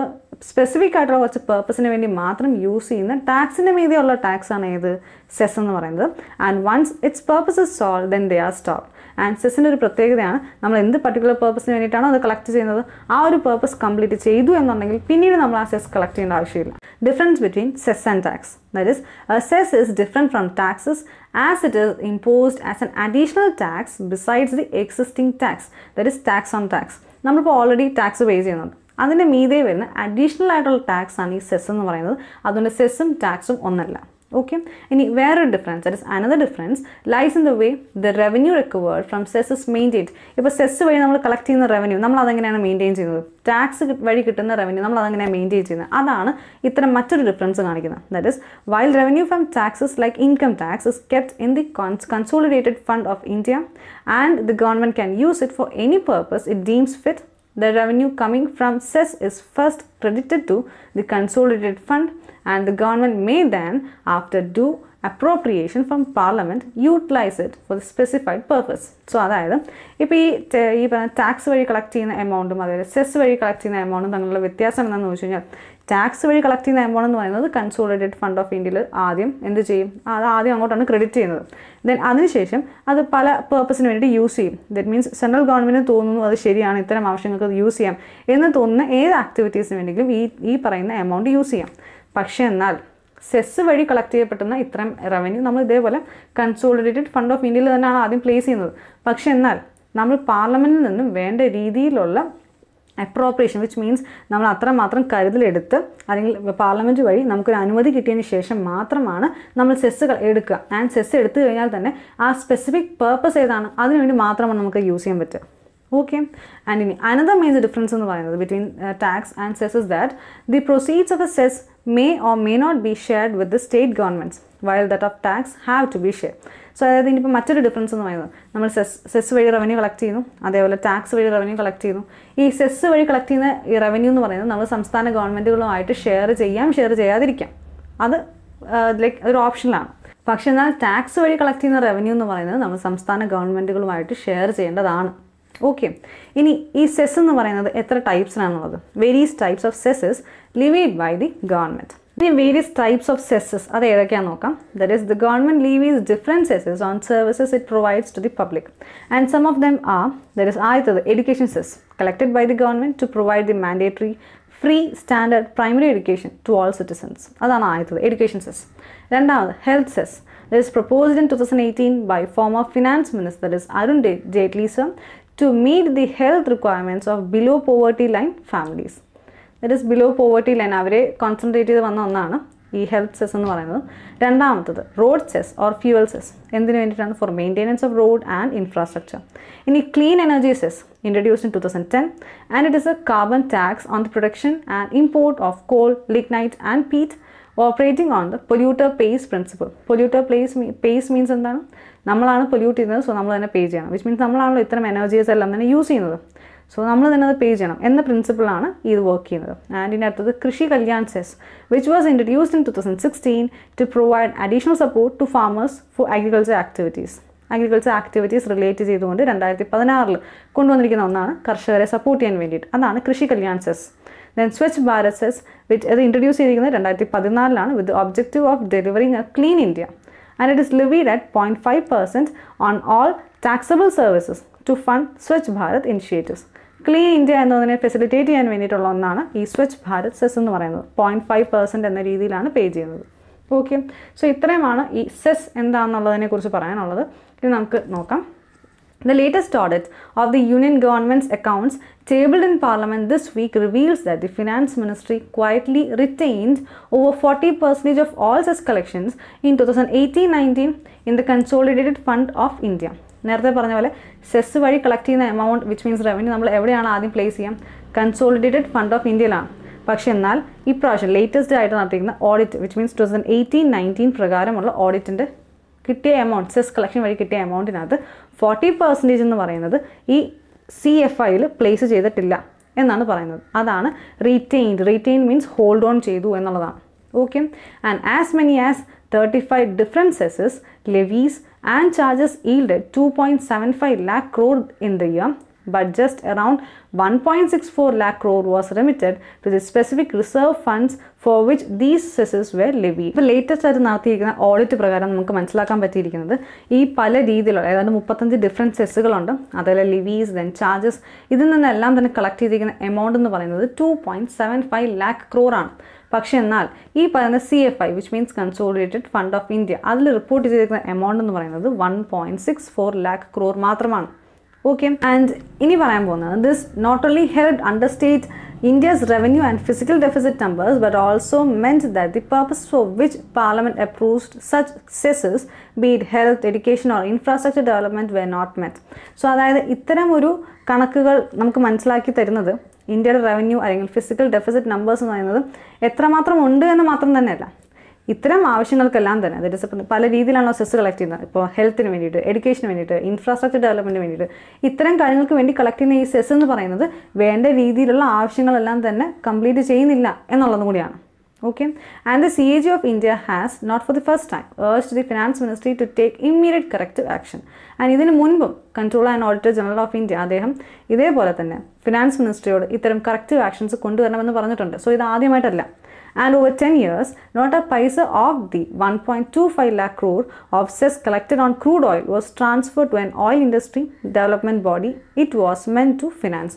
specific ആയിട്ടുള്ള കുറച്ച് പേർപ്പസിന് വേണ്ടി മാത്രം യൂസ് ചെയ്യുന്ന ടാക്സിൻ്റെ മീതെയുള്ള ആണ് ഏത് സെസ് എന്ന് പറയുന്നത് and once its purpose solve then they are stop ആൻസേഴ്സിൻ്റെ ഒരു പ്രത്യേകതയാണ് നമ്മൾ എന്ത് പർട്ടിക്കുലർ പേർപ്പസിന് വേണ്ടിയിട്ടാണോ അത് കളക്ട് ചെയ്യുന്നത് ആ ഒരു പേർപ്പസ് കംപ്ലീറ്റ് ചെയ്തു എന്നുണ്ടെങ്കിൽ പിന്നീട് നമ്മൾ ആ സെസ് കളക്ട് ചെയ്യേണ്ട ആവശ്യമില്ല difference between cess and tax that is cess is different from taxes as it is imposed as an additional tax besides the existing tax that is tax on tax നമ്മളിപ്പോൾ already tax pay ചെയ്യുന്നുണ്ട് അതിൻ്റെ മീതെ വരുന്ന additional ആയിട്ടുള്ള tax ആണ് ഈ cess എന്ന് പറയുന്നത് അതുകൊണ്ട് സെസ്സും ടാക്സും ഒന്നല്ല ഓക്കെ ഇനി വേറൊരു difference that is another difference lies in the way the revenue recovered from cess is maintain ഇപ്പോൾ സെസ് വഴി നമ്മൾ കളക്ട് ചെയ്യുന്ന റവന്യൂ നമ്മൾ അതെങ്ങനെയാണ് മെയിൻറ്റെയിൻ ചെയ്യുന്നത് ടാക്സ് വഴി കിട്ടുന്ന റവന്യൂ നമ്മൾ അതെങ്ങനെയാണ് മെയിൻറ്റെയിൻ ചെയ്യുന്നത് അതാണ് ഇത്തരം മറ്റൊരു ഡിഫറൻസ് കാണിക്കുന്നത് that is while revenue from taxes like income tax is kept in the consolidated fund of India and the government can use it for any purpose it deems fit the revenue coming from cess is first credited to the consolidated fund and the government may then, after due appropriation from Parliament utilise it for specified purpose so അതായത് ഇപ്പോൾ ഈ ഈ പറഞ്ഞ tax വഴി collect ചെയ്യുന്ന എമൗണ്ടും അതുപോലെ cess വഴി collect ചെയ്യുന്ന എമൗണ്ടും തമ്മിലുള്ള വ്യത്യാസം എന്താണെന്ന് ചോദിച്ചു കഴിഞ്ഞാൽ ടാക്സ് വഴി കളക്ട് ചെയ്യുന്ന എമൗണ്ട് എന്ന് പറയുന്നത് കൺസോളിഡേറ്റഡ് ഫണ്ട് ഓഫ് ഇന്ത്യയിൽ ആദ്യം എന്ത് ചെയ്യും അത് ആദ്യം അങ്ങോട്ടാണ് ക്രെഡിറ്റ് ചെയ്യുന്നത് ദെൻ അതിനുശേഷം അത് പല പേർപ്പസിന് വേണ്ടിയിട്ട് യൂസ് ചെയ്യും ദറ്റ് മീൻസ് സെൻട്രൽ ഗവൺമെൻറ്റിന് തോന്നുന്നു അത് ശരിയാണ് ഇത്തരം ആവശ്യങ്ങൾക്ക് യൂസ് ചെയ്യാം എന്ന് തോന്നുന്ന ഏത് ആക്ടിവിറ്റീസിന് വേണ്ടിയെങ്കിലും ഈ ഈ പറയുന്ന എമൗണ്ട് യൂസ് ചെയ്യാം പക്ഷേ എന്നാൽ സെസ് വഴി കളക്ട് ചെയ്യപ്പെടുന്ന ഇത്രയും റവന്യൂ നമ്മൾ ഇതേപോലെ കൺസോളിഡേറ്റഡ് ഫണ്ട് ഓഫ് ഇന്ത്യയിൽ തന്നെയാണ് ആദ്യം പ്ലേസ് ചെയ്യുന്നത് പക്ഷേ എന്നാൽ നമ്മൾ പാർലമെൻറ്റിൽ നിന്നും വേണ്ട രീതിയിലുള്ള അപ്രോപ്രിയേഷൻ വിച്ച് മീൻസ് നമ്മൾ അത്രമാത്രം കരുതലെടുത്ത് അല്ലെങ്കിൽ പാർലമെൻറ്റ് വഴി നമുക്കൊരു അനുമതി കിട്ടിയതിന് ശേഷം മാത്രമാണ് നമ്മൾ സെസ്സുകൾ എടുക്കുക ആൻഡ് സെസ് എടുത്തു കഴിഞ്ഞാൽ തന്നെ ആ സ്പെസിഫിക് പേർപ്പസ് ഏതാണ് അതിനുവേണ്ടി മാത്രമാണ് നമുക്ക് യൂസ് ചെയ്യാൻ പറ്റുക ഓക്കെ ആൻഡ് ഇനി അനദർ മേജർ ഡിഫറൻസ് എന്ന് പറയുന്നത് between tax and cess is that the proceeds of a cess may or may not be shared with the state governments while that of tax have to be share so അതായത് ഇനിയിപ്പോൾ മറ്റൊരു difference എന്ന് പറയുന്നത് നമ്മൾ cess cess വഴി revenue collect ചെയ്യുന്നു അതേപോലെ tax വഴി റവന്യൂ കളക്ട് ചെയ്യുന്നു ഈ സെസ് വഴി കളക്ട് ചെയ്യുന്ന ഈ റവന്യൂ എന്ന് പറയുന്നത് നമ്മൾ സംസ്ഥാന ഗവൺമെൻറ്റുകളുമായിട്ട് ഷെയർ ചെയ്യാം ഷെയർ ചെയ്യാതിരിക്കാം അത് ലൈക്ക് ഒരു ഓപ്ഷനിലാണ് പക്ഷേ എന്നാൽ ടാക്സ് വഴി കളക്ട് ചെയ്യുന്ന റവന്യൂ എന്ന് പറയുന്നത് നമ്മൾ സംസ്ഥാന ഗവൺമെൻറ്റുകളുമായിട്ട് ഷെയർ ചെയ്യേണ്ടതാണ് ഓക്കെ ഇനി ഈ സെസ് എന്ന് പറയുന്നത് എത്ര ടൈപ്സിനാണുള്ളത് various types of cesses levied by the government ഇനി വേരിയസ് ടൈപ്സ് ഓഫ് സെസ്സസ് അത് ഏതൊക്കെയാണെന്ന് നോക്കാം that is the government leave is different cesses on services it provides to the public and some of them are that is ആദ്യത്തത് education cess collected by the government to provide the mandatory free standard primary education to all citizens അതാണ് ആദ്യത്തത് education cess രണ്ടാമത് health cess in two thousand eighteen by form of finance minister that is Arun Jaitley sir to meet the health requirements of below poverty line families. That is below poverty line അവരെ concentrate ചെയ്ത് വന്ന ഒന്നാണ് ഈ health cess എന്ന് പറയുന്നത് രണ്ടാമത്തത് road cess or fuel cess എന്തിനു വേണ്ടിയിട്ടാണ് for maintenance of road and infrastructure ഇനി clean energy cess introduced in two thousand ten and it is a carbon tax on the production and import of coal lignite and peat operating on the polluter pays principle polluter place pays means എന്താണ് നമ്മളാണ് pollute ചെയ്യുന്നത് so നമ്മൾ തന്നെ പേ ചെയ്യണം which means നമ്മളാണല്ലോ ഇത്തരം energies എല്ലാം തന്നെ use ചെയ്യുന്നത് സോ നമ്മൾ തന്നെ അത് പേ ചെയ്യണം എന്ന പ്രിൻസിപ്പിളാണ് ഇത് വർക്ക് ചെയ്യുന്നത് ആൻഡ് ഇതിൻ്റെ അടുത്തത് Krishi Kalyan cess which was introduced in two thousand sixteen to provide additional support to farmers for agriculture activities agriculture activities relate ചെയ്തുകൊണ്ട് രണ്ടായിരത്തി പതിനാറിൽ കൊണ്ടുവന്നിരിക്കുന്ന ഒന്നാണ് കർഷകരെ സപ്പോർട്ട് ചെയ്യാൻ വേണ്ടിയിട്ട് അതാണ് Krishi Kalyan cess then Swachh Bharat cess വിറ്റ് അത് ഇൻട്രൊഡ്യൂസ് ചെയ്തിരിക്കുന്നത് രണ്ടായിരത്തി പതിനാലിലാണ് with objective of delivering a clean India and it is levied at point five percent on all taxable services to fund Swachh Bharat initiatives clean India എന്നതിനെ ഫെസിലിറ്റേറ്റ് ചെയ്യാൻ വേണ്ടിയിട്ടുള്ള ഒന്നാണ് ഈ സ്വച്ഛ് ഭാരത് സെസ് എന്ന് പറയുന്നത് പോയിൻറ്റ് ഫൈവ് പെർസെൻറ്റ് എന്ന രീതിയിലാണ് പേ ചെയ്യുന്നത് ഓക്കെ സോ ഇത്രയുമാണ് ഈ സെസ് എന്താണെന്നുള്ളതിനെ കുറിച്ച് പറയാനുള്ളത് ഇനി നമുക്ക് നോക്കാം The latest audit of the Union government's accounts tabled in Parliament this week reveals that the Finance Ministry quietly retained over 40% of all such collections in 2018-19 in the Consolidated Fund of India. നേരത്തെ പറഞ്ഞ പോലെ cess വഴി collect ചെയ്യുന്ന amount which means revenue നമ്മൾ എവിടെയാണ് ആദ്യം place ചെയ്യാം consolidated fund of ഇന്ത്യയിലാണ് പക്ഷേ എന്നാൽ ഇപ്രാവശ്യം ലേറ്റസ്റ്റ് ആയിട്ട് നടത്തിയിരിക്കുന്ന audit which means two thousand eighteen nineteen പ്രകാരമുള്ള ഓഡിറ്റിൻ്റെ കിട്ടിയ എമൗണ്ട് സെസ് കളക്ഷൻ വഴി കിട്ടിയ എമൗണ്ടിനകത്ത് ഫോർട്ടി പെർസെൻറ്റേജ് എന്ന് പറയുന്നത് ഈ സി എഫ് ഐയിൽ പ്ലേസ് ചെയ്തിട്ടില്ല എന്നാണ് പറയുന്നത് അതാണ് retained retain means hold on ചെയ്തു എന്നുള്ളതാണ് okay and as many as thirty five different cesses levies and charges yield two point seven five lakh crore in the year but just around 1.64 lakh crore was remitted to the specific reserve funds for which these cesses were levy ഇപ്പോൾ latest ആയിട്ട് നടത്തിയിരിക്കുന്ന audit പ്രകാരം നമുക്ക് മനസ്സിലാക്കാൻ പറ്റിയിരിക്കുന്നത് ഈ പല രീതിയിലുള്ള ഏതാണ്ട് മുപ്പത്തഞ്ച് ഡിഫറെൻറ്റ് സെസ്സുകളുണ്ട് അതേപോലെ ലിവീസ് ദെൻ ചാർജസ് ഇതിൽ നിന്നെല്ലാം തന്നെ കളക്ട് ചെയ്തിരിക്കുന്ന എമൗണ്ട് എന്ന് പറയുന്നത് two point seven five lakh ക്രോറാണ് പക്ഷേ എന്നാൽ ഈ പറയുന്ന C F I which means consolidated fund of India അതിൽ റിപ്പോർട്ട് ചെയ്തിരിക്കുന്ന എമൗണ്ട് എന്ന് പറയുന്നത് one point six four lakh crore മാത്രമാണ് ഓക്കെ ആൻഡ് ഇനി പറയാൻ പോകുന്നത് this not only help understate India's revenue and fiscal deficit numbers but also meant that the purpose for which Parliament approved such cesses, be it health, education or infrastructure development, were not met. So അതായത് ഇത്തരം ഒരു കണക്കുകൾ നമുക്ക് മനസ്സിലാക്കി തരുന്നത് ഇന്ത്യയുടെ revenue അല്ലെങ്കിൽ physical deficit numbers എന്ന് പറയുന്നത് എത്രമാത്രം ഉണ്ട് എന്ന് മാത്രം തന്നെയല്ല ഇത്തരം ആവശ്യങ്ങൾക്കെല്ലാം തന്നെ അതായത് പല രീതിയിലാണോ സെസ് കളക്ട് ചെയ്യുന്നത് ഇപ്പോൾ ഹെൽത്തിന് വേണ്ടിയിട്ട് എഡ്യൂക്കേഷന് വേണ്ടിയിട്ട് ഇൻഫ്രാസ്ട്രക്ചർ ഡെവലപ്മെൻറ്റിന് വേണ്ടിയിട്ട് ഇത്തരം കാര്യങ്ങൾക്ക് വേണ്ടി കളക്ട് ചെയ്യുന്ന ഈ സെസ് എന്ന് പറയുന്നത് വേണ്ട രീതിയിലുള്ള ആവശ്യങ്ങളെല്ലാം തന്നെ കംപ്ലീറ്റ് ചെയ്യുന്നില്ല എന്നുള്ളതും കൂടിയാണ് okay and the C A G of India has not for the first time urged the finance ministry to take immediate corrective action and ഇതിന് മുൻപും controller and auditor general of India അദ്ദേഹം ഇതേപോലെ തന്നെ finance മിനിസ്ട്രിയോട് ഇത്തരം corrective actions കൊണ്ടുവരണമെന്ന് പറഞ്ഞിട്ടുണ്ട് so ഇത് ആദ്യമായിട്ടല്ല and over 10 years, not a paisa of the 1.25 lakh crore of cess collected on crude oil was transferred to an oil industry development body it was meant to finance.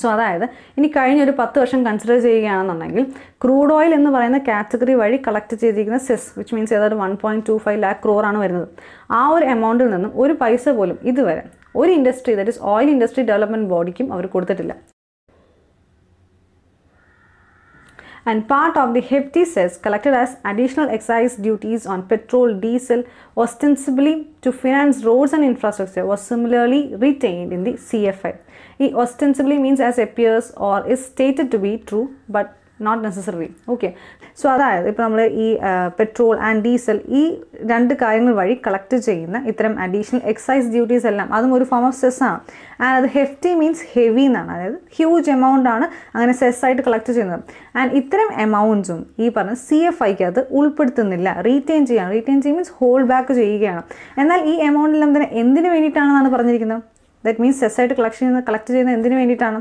So അതായത് ഇനി കഴിഞ്ഞ ഒരു പത്ത് വർഷം consider ചെയ്യുകയാണെന്നുണ്ടെങ്കിൽ crude oil എന്ന് പറയുന്ന category വഴി കളക്ട് ചെയ്തിരിക്കുന്ന സെസ് വിച്ച് മീൻസ് ഏതാണ്ട് one point two five lakh crore ആണ് വരുന്നത് ആ ഒരു എമൗണ്ടിൽ നിന്നും ഒരു പൈസ പോലും ഇതുവരെ ഒരു industry that is oil industry development ബോഡിക്കും അവർ കൊടുത്തിട്ടില്ല and part of the HIP collected as additional excise duties on petrol, diesel ostensibly to finance roads and infrastructure was similarly retained in the CFI. It ostensibly means as appears or is stated to be true but not necessary okay so അതായത് ഇപ്പോൾ നമ്മൾ ഈ petrol and diesel ഈ രണ്ട് കാര്യങ്ങൾ വഴി collect ചെയ്യുന്ന ഇത്തരം അഡീഷണൽ എക്സൈസ് ഡ്യൂട്ടീസ് എല്ലാം അതും ഒരു ഫോം ഓഫ് സെസ് ആണ് ആൻഡ് അത് ഹെഫ്റ്റി മീൻസ് ഹെവി എന്നാണ് അതായത് ഹ്യൂജ് എമൗണ്ട് ആണ് അങ്ങനെ സെസ്സായിട്ട് കളക്ട് ചെയ്യുന്നത് ആൻഡ് ഇത്തരം എമൗണ്ട്സും ഈ പറഞ്ഞ സി എഫ് ഐക്ക് അത് ഉൾപ്പെടുത്തുന്നില്ല റീറ്റെയിൻ ചെയ്യാണ് റീറ്റെയിൻ ചെയ്യും മീൻസ് ഹോൾഡ് ബാക്ക് ചെയ്യുകയാണ് എന്നാൽ ഈ എമൗണ്ടെല്ലാം തന്നെ എന്തിനു വേണ്ടിയിട്ടാണെന്നാണ് പറഞ്ഞിരിക്കുന്നത് ദാറ്റ് മീൻസ് സെസ്സായിട്ട് കളക്ഷൻ ചെയ്യുന്ന കളക്ട് ചെയ്യുന്ന എന്തിനു വേണ്ടിയിട്ടാണ്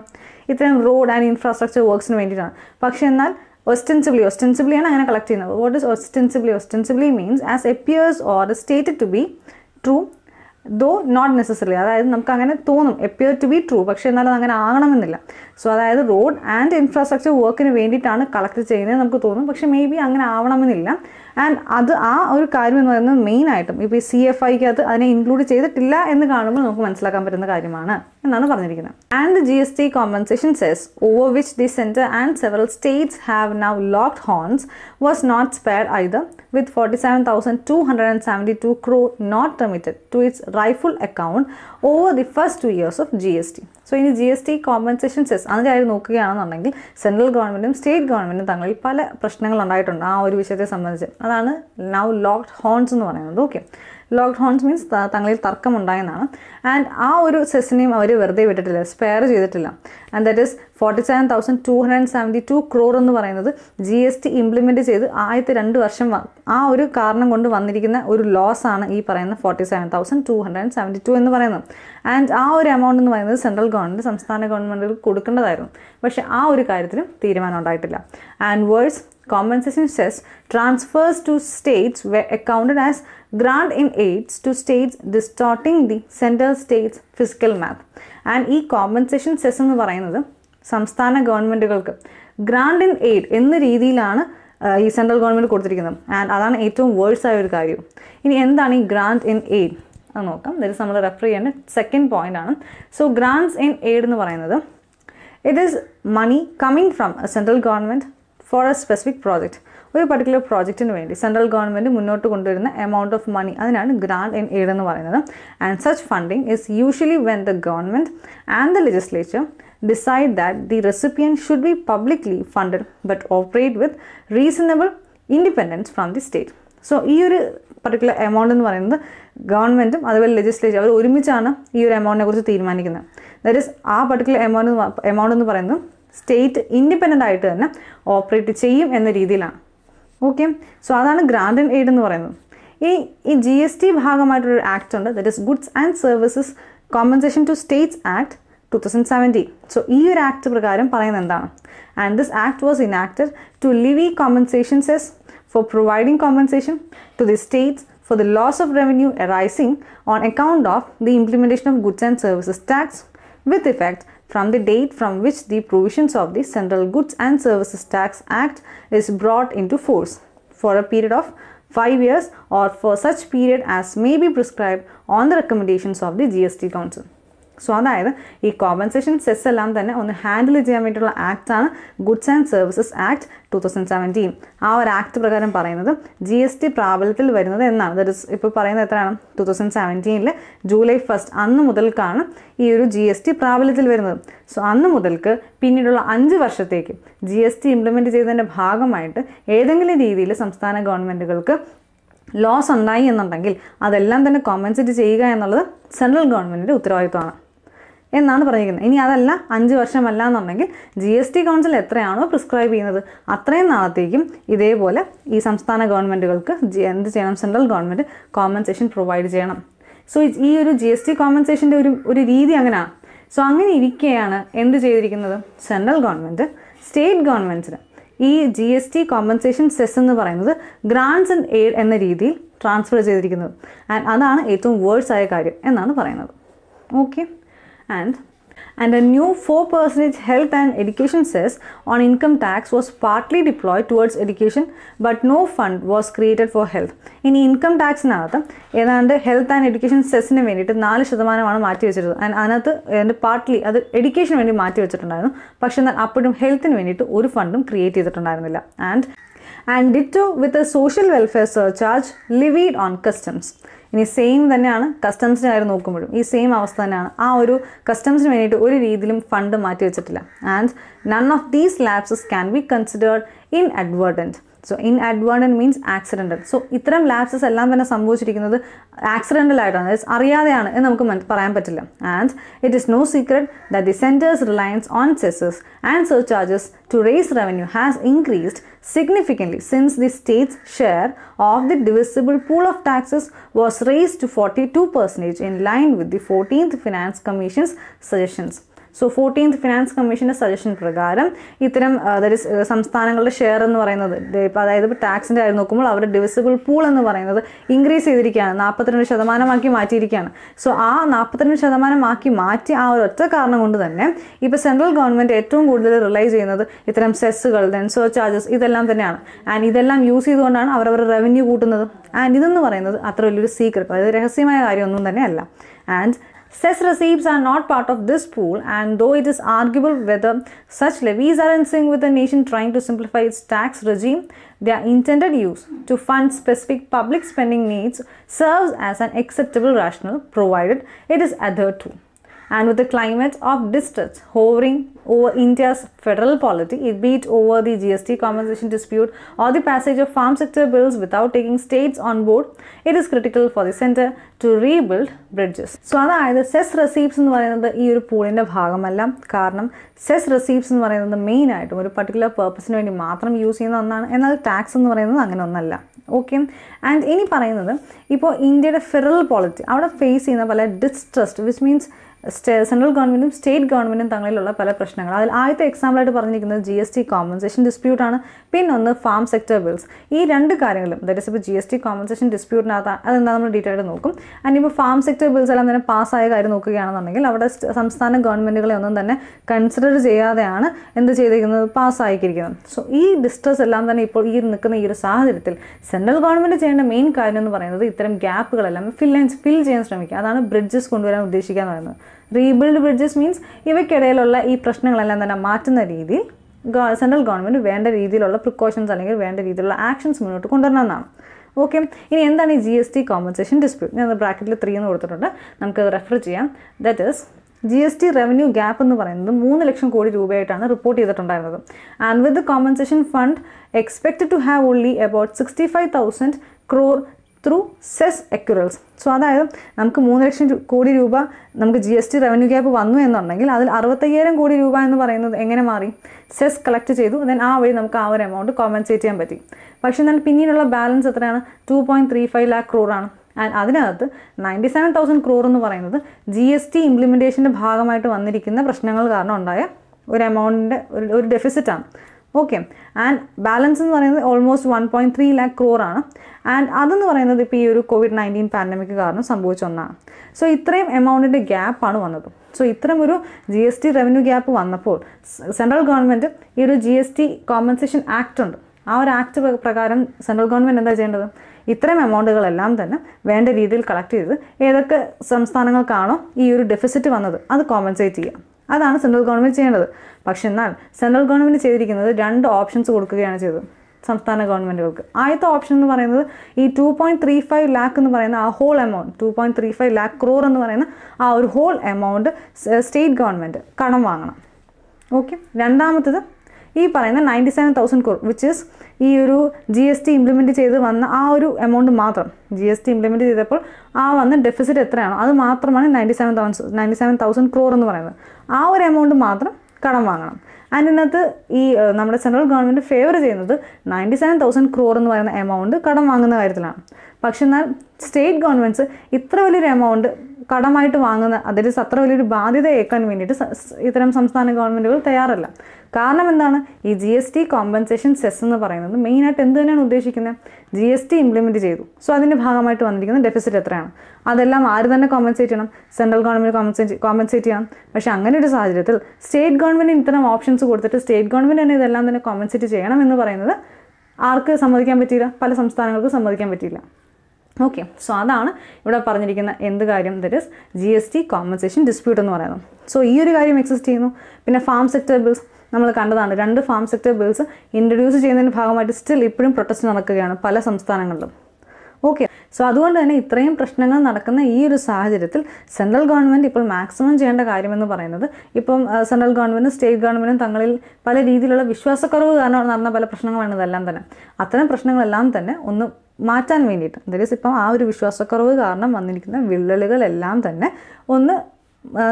ഇത്രയും റോഡ് ആൻഡ് ഇൻഫ്രാസ്ട്രക്ചർ വർക്ക്സിന് വേണ്ടിയിട്ടാണ് പക്ഷേ എന്നാൽ ഒസ്റ്റെൻസിബ്ലി ഒസ്റ്റെൻസിബ്ലിയാണ് അങ്ങനെ കളക്ട് ചെയ്യുന്നത് what is ostensibly ostensibly means as appears or stated to be true though not necessary അതായത് നമുക്ക് അങ്ങനെ തോന്നും എപ്പിയർ ടു ബി ട്രൂ പക്ഷേ എന്നാലും അങ്ങനെ ആകണമെന്നില്ല സോ അതായത് റോഡ് ആൻഡ് ഇൻഫ്രാസ്ട്രക്ചർ വർക്കിന് വേണ്ടിയിട്ടാണ് കളക്ട് ചെയ്യുന്നത് നമുക്ക് തോന്നും പക്ഷേ മേ ബി അങ്ങനെ ആവണമെന്നില്ല ആൻഡ് അത് ആ ഒരു കാര്യം എന്ന് പറയുന്നത് മെയിനായിട്ടും ഇപ്പോൾ ഈ സി എഫ് ഐക്ക് അത് അതിനെ ഇൻക്ലൂഡ് ചെയ്തിട്ടില്ല എന്ന് കാണുമ്പോൾ നമുക്ക് മനസ്സിലാക്കാൻ പറ്റുന്ന കാര്യമാണ് എന്നാണ് പറഞ്ഞിരിക്കുന്നത് and the G S T compensation cess over which the centre and several states have now locked horns was not spared either with forty seven thousand two hundred and seventy two crore not remitted to its rightful account over the first two years of G S T so ഇനി G S T compensation cess അതിൻ്റെ കാര്യം നോക്കുകയാണെന്നുണ്ടെങ്കിൽ central ഗവൺമെൻറ്റും state ഗവൺമെൻറ്റും തങ്ങളിൽ പല പ്രശ്നങ്ങൾ ഉണ്ടായിട്ടുണ്ട് ആ ഒരു വിഷയത്തെ സംബന്ധിച്ച് അതാണ് നൗ ലോക്ക്ഡ് ഹോൺസ് എന്ന് പറയുന്നത് ഓക്കെ ലോക്ക്ഡൗൺസ് മീൻസ് തങ്ങളിൽ തർക്കമുണ്ടായെന്നാണ് ആൻഡ് ആ ഒരു സെസ്സിനെയും അവർ വെറുതെ വിട്ടിട്ടില്ല സ്പെയർ ചെയ്തിട്ടില്ല and that is forty seven thousand two hundred seventy two crore എന്ന് പറയുന്നത് ജി എസ് ടി ഇംപ്ലിമെൻറ്റ് ചെയ്ത് ആദ്യത്തെ രണ്ട് വർഷം ആ ഒരു കാരണം കൊണ്ട് വന്നിരിക്കുന്ന ഒരു ലോസ് ആണ് ഈ പറയുന്ന forty seven thousand two hundred seventy two എന്ന് പറയുന്നത് ആൻഡ് ആ ഒരു എമൗണ്ട് എന്ന് പറയുന്നത് സെൻട്രൽ ഗവൺമെൻറ് സംസ്ഥാന ഗവൺമെൻറ്റുകൾ കൊടുക്കേണ്ടതായിരുന്നു പക്ഷേ ആ ഒരു കാര്യത്തിലും തീരുമാനം ഉണ്ടായിട്ടില്ല and worse compensation cess transfers to states were accounted as grant in aids to states distorting the central states fiscal math and ഈ കോമ്പൻസേഷൻ സെസ് എന്ന് പറയുന്നത് സംസ്ഥാന ഗവൺമെൻറ്റുകൾക്ക് ഗ്രാൻഡ് ഇൻ എയ്ഡ് എന്ന രീതിയിലാണ് ഈ സെൻട്രൽ ഗവൺമെൻറ് കൊടുത്തിരിക്കുന്നത് ആൻഡ് അതാണ് ഏറ്റവും വേഴ്സായ ഒരു കാര്യം ഇനി എന്താണ് ഈ ഗ്രാൻഡ് ഇൻ എയ്ഡ് അത് നോക്കാം ഇത് നമ്മൾ റെഫർ ചെയ്യേണ്ട സെക്കൻഡ് പോയിന്റ് ആണ് സോ ഗ്രാൻഡ്സ് ഇൻ എയ്ഡ് എന്ന് പറയുന്നത് it is money coming from central government for a specific project ഒരു പർട്ടിക്കുലർ പ്രോജക്റ്റിന് വേണ്ടി സെൻട്രൽ ഗവൺമെൻറ് മുന്നോട്ട് കൊണ്ടുവരുന്ന എമൗണ്ട് ഓഫ് മണി അതിനാണ് ഗ്രാൻഡ് ഇൻ എയ്ഡ് എന്ന് പറയുന്നത് and such funding is usually when the government and the legislature decide that the recipient should be publicly funded but operate with reasonable independence from the state so ഈ ഒരു particular amount എന്ന് പറയുന്നത് ഗവൺമെൻറ്റും അതുപോലെ legislature അവർ ഒരുമിച്ചാണ് ഈ ഒരു എമൗണ്ടിനെ കുറിച്ച് തീരുമാനിക്കുന്നത് ദാറ്റ് ഇസ് ആ പർട്ടിക്കുലർ എമൗണ്ട് എമൗണ്ട് എന്ന് പറയുന്നത് സ്റ്റേറ്റ് ഇൻഡിപെൻഡൻ്റ് ആയിട്ട് തന്നെ ഓപ്പറേറ്റ് ചെയ്യും എന്ന രീതിയിലാണ് ഓക്കെ സോ അതാണ് ഗ്രാൻഡ് ആൻഡ് എയ്ഡ് എന്ന് പറയുന്നത് ഈ ഈ ജി എസ് ടി ഭാഗമായിട്ടൊരു ആക്ട് ഉണ്ട് that is goods and services compensation to states act two thousand seventeen so ഈ ഒരു ആക്ട് പ്രകാരം പറയുന്നത് എന്താണ് and this act was in enacted to levy ഈ compensations cess for providing compensation to the states for the loss of revenue arising on account of the implementation of goods and services tax with effect from the date from which the provisions of the Central Goods and Services Tax Act is brought into force for a period of 5 years or for such period as may be prescribed on the recommendations of the GST Council. So അതായത് ഈ compensation cess എല്ലാം തന്നെ ഒന്ന് handle ചെയ്യാൻ വേണ്ടിയിട്ടുള്ള ആക്റ്റാണ് goods and services act two thousand seventeen ആ ഒരു ആക്ട് പ്രകാരം പറയുന്നത് ജി എസ് ടി പ്രാബല്യത്തിൽ വരുന്നത് എന്നാണ് ദറ്റ് ഇസ് ഇപ്പോൾ പറയുന്നത് എത്രയാണ് ടു തൗസൻഡ് സെവൻറ്റീനിൽ ജൂലൈ ഫസ്റ്റ് അന്ന് മുതൽക്കാണ് ഈ ഒരു ജി എസ് ടി പ്രാബല്യത്തിൽ വരുന്നത് സോ അന്ന് മുതൽക്ക് പിന്നീടുള്ള അഞ്ച് വർഷത്തേക്ക് ജി എസ് ടി ഇംപ്ലിമെൻറ്റ് ചെയ്തതിൻ്റെ ഭാഗമായിട്ട് ഏതെങ്കിലും രീതിയിൽ സംസ്ഥാന ഗവൺമെൻറ്റുകൾക്ക് ലോസ് ഉണ്ടായി എന്നുണ്ടെങ്കിൽ അതെല്ലാം തന്നെ കോമ്പൻസേറ്റ് ചെയ്യുക എന്നുള്ളത് സെൻട്രൽ ഗവൺമെൻറ്റിൻ്റെ ഉത്തരവാദിത്വമാണ് എന്നാണ് പറയുന്നത് ഇനി അതല്ല അഞ്ച് വർഷമല്ല എന്നുണ്ടെങ്കിൽ ജി എസ് ടി കൗൺസിൽ എത്രയാണോ പ്രിസ്ക്രൈബ് ചെയ്യുന്നത് അത്രയും നാളത്തേക്കും ഇതേപോലെ ഈ സംസ്ഥാന ഗവൺമെൻറ്റുകൾക്ക് എന്ത് ചെയ്യണം സെൻട്രൽ ഗവൺമെൻറ് കോമ്പൻസേഷൻ പ്രൊവൈഡ് ചെയ്യണം സോ ഈ ഒരു ജി എസ് ടി കോമ്പൻസേഷൻ്റെ ഒരു ഒരു രീതി അങ്ങനെയാണ് സോ അങ്ങനെ ഇരിക്കുകയാണ് എന്ത് ചെയ്തിരിക്കുന്നത് സെൻട്രൽ ഗവൺമെൻറ് സ്റ്റേറ്റ് ഗവൺമെൻറ്റിന് ഈ G S T compensation cess എന്ന് പറയുന്നത് ഗ്രാൻഡ്സ് ആൻഡ് എയ്ഡ് എന്ന രീതിയിൽ ട്രാൻസ്ഫർ ചെയ്തിരിക്കുന്നത് ആൻഡ് അതാണ് ഏറ്റവും വേഴ്സായ കാര്യം എന്നാണ് പറയുന്നത് okay and and a new 4% health and education cess on income tax was partly deployed towards education but no fund was created for health. ഇനി ഇൻകം ടാക്സിനകത്ത് ഏതാണ്ട് ഹെൽത്ത് ആൻഡ് എഡ്യൂക്കേഷൻ സെസ്സിന് വേണ്ടിയിട്ട് നാല് ശതമാനമാണ് മാറ്റി വെച്ചിരുന്നത് ആൻഡ് അതിനകത്ത് എൻ്റെ പാർട്ട്ലി അത് എഡ്യൂക്കേഷന് വേണ്ടി മാറ്റി വെച്ചിട്ടുണ്ടായിരുന്നു പക്ഷേ എന്നാൽ അപ്പോഴും ഹെൽത്തിന് വേണ്ടിയിട്ട് ഒരു ഫണ്ടും ക്രിയേറ്റ് ചെയ്തിട്ടുണ്ടായിരുന്നില്ല and and ditto with a social welfare surcharge levied on customs ഇനി സെയിം തന്നെയാണ് കസ്റ്റംസിന് കാര്യം നോക്കുമ്പോഴും ഈ സെയിം അവസ്ഥ തന്നെയാണ് ആ ഒരു കസ്റ്റംസിന് വേണ്ടിയിട്ട് ഒരു രീതിയിലും ഫണ്ട് മാറ്റി വെച്ചിട്ടില്ല and none of these lapses can be considered inadvertent so inadvertent means accidental so ഇത്തരം ലാപ്സസ് എല്ലാം തന്നെ സംഭവിച്ചിരിക്കുന്നത് ആക്സിഡൻ്റൽ ആയിട്ടാണ് അറിയാതെയാണ് എന്ന് നമുക്ക് പറയാൻ പറ്റില്ല and it is no secret that the centre's reliance on cesses and surcharges to raise revenue has increased significant since the since share of the divisible pool of taxes was raised to forty two percentage in line with the 14th finance commission's suggestions so fourteenth finance കമ്മീഷൻ്റെ suggestion പ്രകാരം ഇത്തരം അതായത് uh, uh, സംസ്ഥാനങ്ങളുടെ share എന്ന് പറയുന്നത് ഇപ്പോൾ അതായത് ഇപ്പോൾ ടാക്സിൻ്റെ കാര്യം നോക്കുമ്പോൾ അവരുടെ ഡിവിസിബിൾ പൂൾ എന്ന് പറയുന്നത് ഇൻക്രീസ് ചെയ്തിരിക്കുകയാണ് നാൽപ്പത്തിരണ്ട് ശതമാനമാക്കി മാറ്റിയിരിക്കുകയാണ് സോ ആ നാൽപ്പത്തിരണ്ട് ശതമാനമാക്കി മാറ്റി ആ ഒരു ഒറ്റ കാരണം കൊണ്ട് തന്നെ ഇപ്പോൾ സെൻട്രൽ ഗവൺമെൻറ് ഏറ്റവും കൂടുതൽ റിലൈ ചെയ്യുന്നത് ഇത്തരം സെസ്സുകൾ ദെൻ സോ ചാർജസ് ഇതെല്ലാം തന്നെയാണ് ആൻഡ് ഇതെല്ലാം യൂസ് ചെയ്തുകൊണ്ടാണ് അവരവരുടെ റവന്യൂ കൂട്ടുന്നത് ആൻഡ് ഇതെന്ന് പറയുന്നത് അത്ര വലിയൊരു സീക്രട്ട് അതായത് രഹസ്യമായ കാര്യമൊന്നും തന്നെയല്ല and Cess receipts are not part of this pool and though it is arguable whether such levies are in sync with the nation trying to simplify its tax regime, their intended use to fund specific public spending needs serves as an acceptable rationale provided it is adhered to. and with the climate of distrust hovering over India's federal polity, it beat over the GST compensation dispute or the passage of farm sector bills without taking states on board, it is critical for the center to rebuild bridges. So അതായത് cess receipts എന്ന് പറയുന്നത് ഈ ഒരു പൂളിൻ്റെ ഭാഗമല്ല കാരണം cess receipts എന്ന് പറയുന്നത് മെയിനായിട്ടും ഒരു പർട്ടിക്കുലർ പർപ്പസിന് വേണ്ടി മാത്രം യൂസ് ചെയ്യുന്ന ഒന്നാണ് എന്നാൽ ടാക്സ് എന്ന് പറയുന്നത് അങ്ങനെ ഒന്നല്ല ഓക്കെ ആൻഡ് ഇനി പറയുന്നത് ഇപ്പോൾ ഇന്ത്യയുടെ ഫെഡറൽ പോളിറ്റി അവിടെ ഫേസ് ചെയ്യുന്ന പല ഡിസ്ട്രസ്റ്റ് വിച്ച് മീൻസ് സെൻട്രൽ ഗവൺമെൻറ്റും സ്റ്റേറ്റ് ഗവൺമെൻറ്റും തങ്ങളിലുള്ള പല പ്രശ്നങ്ങൾ അതിൽ ആദ്യത്തെ എക്സാമ്പിളായിട്ട് പറഞ്ഞിരിക്കുന്നത് ജി എസ് ടി കോമ്പൻസേഷൻ ഡിസ്പ്യൂട്ടാണ് ഒന്ന് ഫാം സെക്ടർ ബിൽസ് ഈ രണ്ട് കാര്യങ്ങളും ദാറ്റ് ഇസ് ഇപ്പോൾ ജി എസ് ടി കോമ്പൻസേഷൻ ഡിസ്പ്യൂട്ടിനകത്ത് അതെന്താ നമ്മൾ ഡീറ്റെയിൽ ആയിട്ട് നോക്കും അതിന് ഇപ്പോൾ ഫാം സെക്ടർ ബിൽസ് എല്ലാം തന്നെ പാസ്സായ കാര്യം നോക്കുകയാണെന്നുണ്ടെങ്കിൽ അവിടെ സംസ്ഥാന ഗവൺമെൻറ്റുകളെ ഒന്നും തന്നെ കൺസിഡർ ചെയ്യാതെയാണ് എന്ത് ചെയ്തിരിക്കുന്നത് പാസ്സായിരിക്കുന്നത് സോ ഈ ഡിസ്ട്രസ് എല്ലാം തന്നെ ഇപ്പോൾ ഈ നിൽക്കുന്ന ഈ ഒരു സാഹചര്യത്തിൽ സെൻട്രൽ ഗവൺമെൻറ് ചെയ്യേണ്ട മെയിൻ കാര്യം എന്ന് പറയുന്നത് ഇത്തരം ഗ്യാപ്പുകളെല്ലാം ഫിൽ ഫിൽ ചെയ്യാൻ ശ്രമിക്കുക അതാണ് ബ്രിഡ്ജസ് കൊണ്ടുവരാൻ ഉദ്ദേശിക്കുക എന്ന് പറയുന്നത് റീബിൽഡ് ബ്രിഡ്ജസ് മീൻസ് ഇവയ്ക്കിടയിലുള്ള ഈ പ്രശ്നങ്ങളെല്ലാം തന്നെ മാറ്റുന്ന രീതിയിൽ സെൻട്രൽ ഗവൺമെൻറ് വേണ്ട രീതിയിലുള്ള പ്രിക്കോഷൻസ് അല്ലെങ്കിൽ വേണ്ട രീതിയിലുള്ള ആക്ഷൻസ് മുന്നോട്ട് കൊണ്ടുവരണമെന്നാണ് ഓക്കെ ഇനി എന്താണ് ഈ G S T compensation dispute ഞാൻ ബ്രാക്കറ്റിൽ ത്രീ എന്ന് കൊടുത്തിട്ടുണ്ട് നമുക്കത് റെഫർ ചെയ്യാം that is G S T revenue gap എന്ന് പറയുന്നത് മൂന്ന് ലക്ഷം കോടി രൂപയായിട്ടാണ് റിപ്പോർട്ട് ചെയ്തിട്ടുണ്ടായിരുന്നത് and with compensation fund expect to have only about sixty five thousand crore through cess accruals so അതായത് നമുക്ക് മൂന്ന് ലക്ഷം കോടി രൂപ നമുക്ക് G S T revenue gap വന്നു എന്നുണ്ടെങ്കിൽ അതിൽ അറുപത്തയ്യായിരം കോടി രൂപ എന്ന് പറയുന്നത് എങ്ങനെ മാറി സെസ് കളക്ട് ചെയ്തു ദെൻ ആ വഴി നമുക്ക് ആ ഒരു എമൗണ്ട് കോമ്പൻസേറ്റ് ചെയ്യാൻ പറ്റി പക്ഷേ എന്നാൽ പിന്നീടുള്ള ബാലൻസ് എത്രയാണ് two point three five lakh ക്രോറാണ് ആൻഡ് അതിനകത്ത് നയൻറ്റി സെവൻ തൗസൻഡ് ക്രൂർ എന്ന് പറയുന്നത് ജി എസ് ടി ഇംപ്ലിമെൻറ്റേഷൻ്റെ ഭാഗമായിട്ട് വന്നിരിക്കുന്ന പ്രശ്നങ്ങൾ കാരണം ഉണ്ടായ ഒരു എമൗണ്ടിൻ്റെ ഒരു ഒരു ഡെഫിസിറ്റാണ് ഓക്കെ ആൻഡ് ബാലൻസ് എന്ന് പറയുന്നത് almost one point three lakh crore ആണ് ആൻഡ് അതെന്ന് പറയുന്നത് ഇപ്പോൾ ഈ ഒരു കോവിഡ് നയൻറ്റീൻ പാൻഡമിക് കാരണം സംഭവിച്ച ഒന്നാണ് സോ ഇത്രയും എമൗണ്ടിൻ്റെ ഗ്യാപ്പാണ് വന്നത് സോ ഇത്തരം ഒരു G S T revenue gap വന്നപ്പോൾ സെൻട്രൽ ഗവൺമെൻറ് ഈ ഒരു G S T compensation act ഉണ്ട് ആ ഒരു ആക്ട് പ്രകാരം സെൻട്രൽ ഗവൺമെൻറ് എന്താ ചെയ്യേണ്ടത് ഇത്തരം എമൗണ്ടുകളെല്ലാം തന്നെ വേണ്ട രീതിയിൽ കളക്ട് ചെയ്ത് ഏതൊക്കെ സംസ്ഥാനങ്ങൾക്കാണോ ഈ ഒരു ഡെഫിസിറ്റ് വന്നത് അത് കോമ്പൻസേറ്റ് ചെയ്യാം അതാണ് സെൻട്രൽ ഗവൺമെൻറ് ചെയ്യേണ്ടത് പക്ഷെ എന്നാൽ സെൻട്രൽ ഗവൺമെൻറ് ചെയ്തിരിക്കുന്നത് രണ്ട് ഓപ്ഷൻസ് കൊടുക്കുകയാണ് ചെയ്തത് സംസ്ഥാന ഗവൺമെൻറ്റുകൾക്ക് ആദ്യത്തെ ഓപ്ഷൻ എന്ന് പറയുന്നത് ഈ two point three five lakh എന്ന് പറയുന്ന ആ whole amount two point three five lakh crore എന്ന് പറയുന്ന ആ ഒരു ഹോൾ എമൗണ്ട് സ്റ്റേറ്റ് ഗവൺമെൻറ് കടം വാങ്ങണം ഓക്കെ രണ്ടാമത്തത് ഈ പറയുന്ന ninety seven thousand crore which is ഈ ഒരു ജി എസ് ടി ഇംപ്ലിമെൻറ്റ് ചെയ്ത് വന്ന ആ ഒരു എമൗണ്ട് മാത്രം ജി എസ് ടി ഇംപ്ലിമെൻറ്റ് ചെയ്തപ്പോൾ ആ വന്ന ഡെഫിസിറ്റ് എത്രയാണോ അത് മാത്രമാണ് ninety seven thousand ninety seven thousand crore എന്ന് പറയുന്നത് ആ ഒരു എമൗണ്ട് മാത്രം കടം വാങ്ങണം ഇതിനകത്ത് ഈ നമ്മുടെ സെൻട്രൽ ഗവൺമെൻറ് ഫേവർ ചെയ്യുന്നത് നയൻറ്റി സെവൻ തൗസൻഡ് ക്രോർ എന്ന് പറയുന്ന എമൗണ്ട് കടം വാങ്ങുന്ന കാര്യത്തിലാണ് പക്ഷെ എന്നാൽ സ്റ്റേറ്റ് ഗവൺമെൻറ്സ് ഇത്ര വലിയൊരു എമൗണ്ട് കടമായിട്ട് വാങ്ങുന്ന അതിൽ അത്ര വലിയൊരു ബാധ്യത ഏക്കാൻ വേണ്ടിയിട്ട് ഇത്തരം സംസ്ഥാന ഗവൺമെൻറ്റുകൾ തയ്യാറല്ല കാരണം എന്താണ് ഈ G S T compensation cess എന്ന് പറയുന്നത് മെയിനായിട്ട് എന്ത് തന്നെയാണ് ഉദ്ദേശിക്കുന്നത് ജി എസ് ടി ഇംപ്ലിമെൻറ്റ് ചെയ്തു സോ അതിൻ്റെ ഭാഗമായിട്ട് വന്നിരിക്കുന്ന ഡെഫിസിറ്റ് എത്രയാണ് അതെല്ലാം ആര് തന്നെ കോമ്പൻസേറ്റ് ചെയ്യണം സെൻട്രൽ ഗവൺമെൻറ് കോമ്പൻസേറ്റ് കോമ്പൻസേറ്റ് ചെയ്യണം പക്ഷേ അങ്ങനെ ഒരു സാഹചര്യത്തിൽ സ്റ്റേറ്റ് ഗവൺമെൻറ് ഇത്തരം ഓപ്ഷൻസ് കൊടുത്തിട്ട് സ്റ്റേറ്റ് ഗവൺമെൻറ് തന്നെ ഇതെല്ലാം തന്നെ കോമ്പൻസേറ്റ് ചെയ്യണം എന്ന് പറയുന്നത് ആർക്ക് സമ്മതിക്കാൻ പറ്റിയില്ല പല സംസ്ഥാനങ്ങൾക്കും സമ്മതിക്കാൻ പറ്റിയില്ല ഓക്കെ സോ അതാണ് ഇവിടെ പറഞ്ഞിരിക്കുന്ന എന്ത് കാര്യം that is G S T compensation dispute എന്ന് പറയുന്നത് സോ ഈ ഒരു കാര്യം എക്സിസ്റ്റ് ചെയ്യുന്നു പിന്നെ ഫാം സെക്ടർ ബിൽസ് നമ്മൾ കണ്ടതാണ് രണ്ട് ഫാം സെക്ടർ ബിൽസ് ഇൻട്രൊഡ്യൂസ് ചെയ്യുന്നതിൻ്റെ ഭാഗമായിട്ട് സ്റ്റിൽ ഇപ്പോഴും പ്രൊട്ടസ്റ്റ് നടക്കുകയാണ് പല സംസ്ഥാനങ്ങളിലും ഓക്കെ സോ അതുകൊണ്ട് തന്നെ ഇത്രയും പ്രശ്നങ്ങൾ നടക്കുന്ന ഈ ഒരു സാഹചര്യത്തിൽ സെൻട്രൽ ഗവൺമെൻറ് ഇപ്പോൾ മാക്സിമം ചെയ്യേണ്ട കാര്യമെന്ന് പറയുന്നത് ഇപ്പം സെൻട്രൽ ഗവൺമെൻറ്റും സ്റ്റേറ്റ് ഗവൺമെൻറ്റും തങ്ങളിൽ പല രീതിയിലുള്ള വിശ്വാസക്കുറവ് കാരണം നടന്ന പല പ്രശ്നങ്ങളാണ് ഇതെല്ലാം തന്നെ അത്തരം പ്രശ്നങ്ങളെല്ലാം തന്നെ ഒന്ന് മാറ്റാൻ വേണ്ടിയിട്ട് അതായത് ഇപ്പം ആ ഒരു വിശ്വാസക്കുറവ് കാരണം വന്നിരിക്കുന്ന വിള്ളലുകളെല്ലാം തന്നെ ഒന്ന്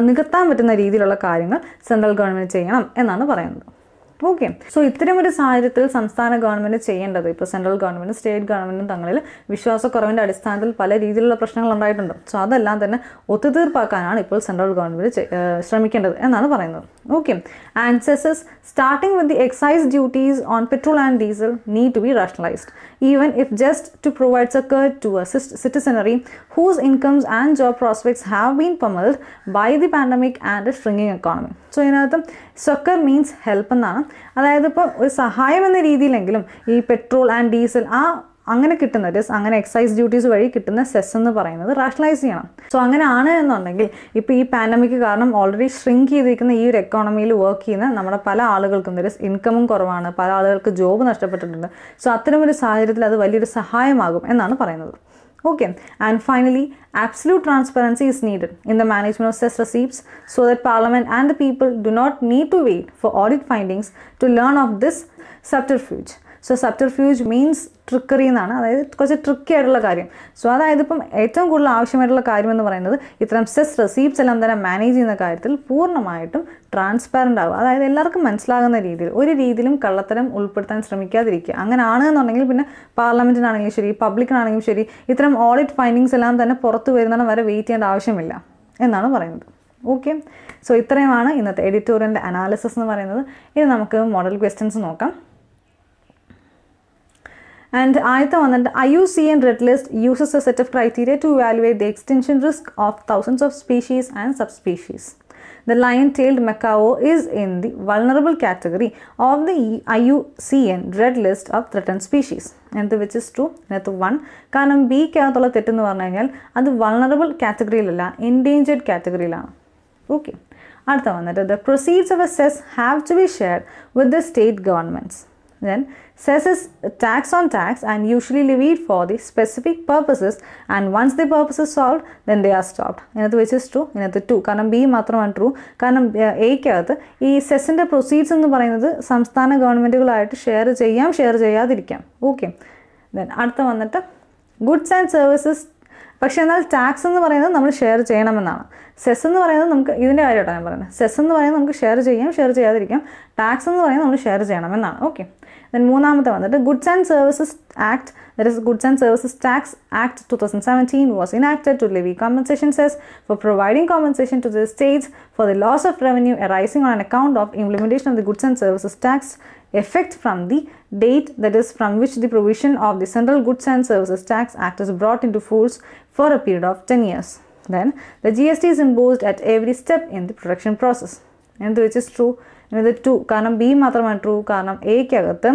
നികത്താൻ പറ്റുന്ന രീതിയിലുള്ള കാര്യങ്ങൾ സെൻട്രൽ ഗവൺമെൻറ് ചെയ്യണം എന്നാണ് പറയുന്നത് ഓക്കെ സോ ഇത്തരം ഒരു സാഹചര്യത്തിൽ സംസ്ഥാന ഗവൺമെൻറ് ചെയ്യേണ്ടത് ഇപ്പോൾ സെൻട്രൽ ഗവൺമെൻറ്റും സ്റ്റേറ്റ് ഗവൺമെൻറ്റും തങ്ങളിൽ വിശ്വാസക്കുറവിൻ്റെ അടിസ്ഥാനത്തിൽ പല രീതിയിലുള്ള പ്രശ്നങ്ങൾ ഉണ്ടായിട്ടുണ്ട് സോ അതെല്ലാം തന്നെ ഒത്തുതീർപ്പാക്കാനാണ് ഇപ്പോൾ സെൻട്രൽ ഗവൺമെൻറ് ശ്രമിക്കേണ്ടത് എന്നാണ് പറയുന്നത് okay and cesses starting with the excise duties on petrol and diesel need to be rationalised even if just to provide succor to a citizenry whose incomes and job prospects have been pummeled by the pandemic and a shrinking economy. So ഇതിനകത്ത് succour means help എന്നാണ് അതായത് ഇപ്പോൾ ഒരു സഹായം എന്ന രീതിയിലെങ്കിലും ഈ petrol and diesel ആ അങ്ങനെ കിട്ടുന്ന ഡിസ് അങ്ങനെ എക്സൈസ് ഡ്യൂട്ടീസ് വഴി കിട്ടുന്ന സെസ് എന്ന് പറയുന്നത് റാഷണലൈസ് ചെയ്യണം സോ അങ്ങനെ ആണ് എന്നുണ്ടെങ്കിൽ ഇപ്പോൾ ഈ പാൻഡമിക് കാരണം ഓൾറെഡി ഷ്രിങ്ക് ചെയ്തിരിക്കുന്ന ഈ ഒരു എക്കോണമിയിൽ വർക്ക് ചെയ്യുന്ന നമ്മുടെ പല ആളുകൾക്കും ഒരു ഇൻകമും കുറവാണ് പല ആളുകൾക്ക് ജോബ് നഷ്ടപ്പെട്ടിട്ടുണ്ട് സോ അത്തരമൊരു സാഹചര്യത്തിൽ അത് വലിയൊരു സഹായമാകും എന്നാണ് പറയുന്നത് okay and finally transparency is is in the the of cess receipts so that that and the people do not need to wait for audit findings to learn of this സബ്റ്റർ subterfuge so subterfuge means trickery എന്നാണ് അതായത് കുറച്ച് tricky ആയിട്ടുള്ള കാര്യം so അതായത് ഇപ്പം ഏറ്റവും കൂടുതൽ ആവശ്യമായിട്ടുള്ള കാര്യം എന്ന് പറയുന്നത് ഇത്തരം സെസ് റെസീപ്റ്റ്സ് എല്ലാം തന്നെ മാനേജ് ചെയ്യുന്ന കാര്യത്തിൽ പൂർണ്ണമായിട്ടും ട്രാൻസ്പാരൻ്റ് ആവുക അതായത് എല്ലാവർക്കും മനസ്സിലാകുന്ന രീതിയിൽ ഒരു രീതിയിലും കള്ളത്തരം ഉൾപ്പെടുത്താൻ ശ്രമിക്കാതിരിക്കുക അങ്ങനെ ആണെന്നുണ്ടെങ്കിൽ പിന്നെ പാർലമെൻറ്റിനാണെങ്കിലും ശരി പബ്ലിക്കിനാണെങ്കിലും ശരി ഇത്തരം ഓഡിറ്റ് ഫൈൻഡിങ്സ് എല്ലാം തന്നെ പുറത്തു വരുന്നതിന് വരെ വെയിറ്റ് ചെയ്യേണ്ട ആവശ്യമില്ല എന്നാണ് പറയുന്നത് ഓക്കെ സോ ഇത്രയുമാണ് ഇന്നത്തെ എഡിറ്റോറിയലിൻ്റെ അനാലിസിസ് എന്ന് പറയുന്നത് ഇനി നമുക്ക് മോഡൽ ക്വസ്റ്റ്യൻസ് നോക്കാം And Ayatha IUCN Red List uses a set of criteria to evaluate the extinction risk of thousands of species and subspecies. The lion-tailed macaw is in the vulnerable category of the IUCN Red List of Threatened Species. എന്ത് which is two ഇതിനകത്ത് one കാരണം ബിക്കകത്തുള്ള തെറ്റെന്ന് പറഞ്ഞു കഴിഞ്ഞാൽ അത് vulnerable കാറ്റഗറിയിലല്ല endangered കാറ്റഗറിയിലാണ് ഓക്കെ അടുത്ത വന്നിട്ട് the proceeds of a cess have to be shared with the state governments Then cess tax on tax and usually usually levied for the specific purposes and once the purpose is solved then they are stopped. ഇതിനകത്ത് വെച്ച് is true, ഇതിനകത്ത് two കാരണം B മാത്രമാണ് true കാരണം എയ്ക്കകത്ത് ഈ സെസിൻ്റെ proceeds എന്ന് പറയുന്നത് സംസ്ഥാന ഗവൺമെൻറ്റുകളായിട്ട് ഷെയർ ചെയ്യാം ഷെയർ ചെയ്യാതിരിക്കാം ഓക്കെ ദെൻ അടുത്ത വന്നിട്ട് ഗുഡ്സ് ആൻഡ് സർവീസസ് പക്ഷേ എന്നാൽ ടാക്സ് എന്ന് പറയുന്നത് നമ്മൾ ഷെയർ ചെയ്യണമെന്നാണ് സെസ് എന്ന് പറയുന്നത് നമുക്ക് ഇതിൻ്റെ കാര്യമായിട്ടാണ് ഞാൻ പറയുന്നത് സെസ് എന്ന് പറയുന്നത് നമുക്ക് ഷെയർ ചെയ്യാം ഷെയർ ചെയ്യാതിരിക്കാം ടാക്സ് എന്ന് പറയുന്നത് നമ്മൾ ഷെയർ ചെയ്യണമെന്നാണ് okay Then The Goods and Services Act, that is Goods and Services Tax Act 2017 was enacted to levy compensation cess for providing compensation to the states for the loss of revenue arising on account of implementation of the goods and services tax effect from the date that is from which the provision of the Central Goods and Services Tax Act is brought into force for a period of 10 years. Then the GST is imposed at every step in the production process. And which is true. അതായത് two കാരണം B മാത്രമാണ് true കാരണം എക്കകത്ത്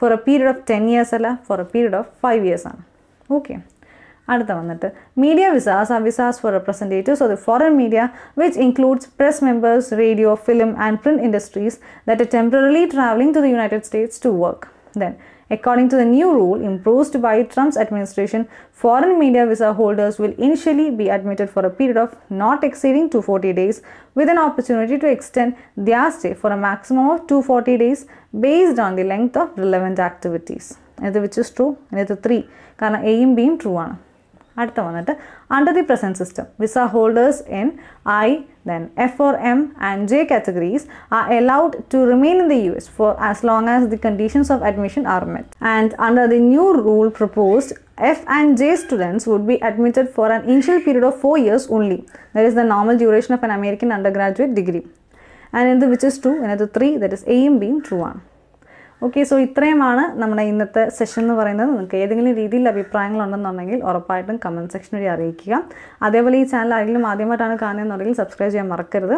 for a period of ten years അല്ല for a period of five years ആണ് okay അടുത്ത വന്നിട്ട് media visas ആ visas for representatives of the foreign media which includes press members radio film and print industries that are temporarily travelling to the United States to work then According to the new rule imposed by Trump's administration, foreign media visa holders will initially be admitted for a period of not exceeding 240 days with an opportunity to extend their stay for a maximum of 240 days based on the length of relevant activities. Which is true, true three. Because കാരണം എയും ബിയും true ആണ് അടുത്ത വന്നിട്ട് under the present system visa holders then F or M and J categories are allowed to remain in the US for as long as the conditions of admission are met. And under the new rule proposed, F and J students would be admitted for an initial period of 4 years only. That is the normal duration of an American undergraduate degree. And in the which is true, another 3 that is A and B true one. Okay so ഇത്രയുമാണ് നമ്മുടെ ഇന്നത്തെ session എന്ന് പറയുന്നത് നിങ്ങൾക്ക് ഏതെങ്കിലും രീതിയിൽ അഭിപ്രായങ്ങളുണ്ടെന്നുണ്ടെങ്കിൽ ഉറപ്പായിട്ടും comment section വഴി അറിയിക്കുക അതേപോലെ ഈ ചാനൽ ആരെങ്കിലും ആദ്യമായിട്ടാണ് കാണുന്നതെന്നുണ്ടെങ്കിൽ സബ്സ്ക്രൈബ് ചെയ്യാൻ മറക്കരുത്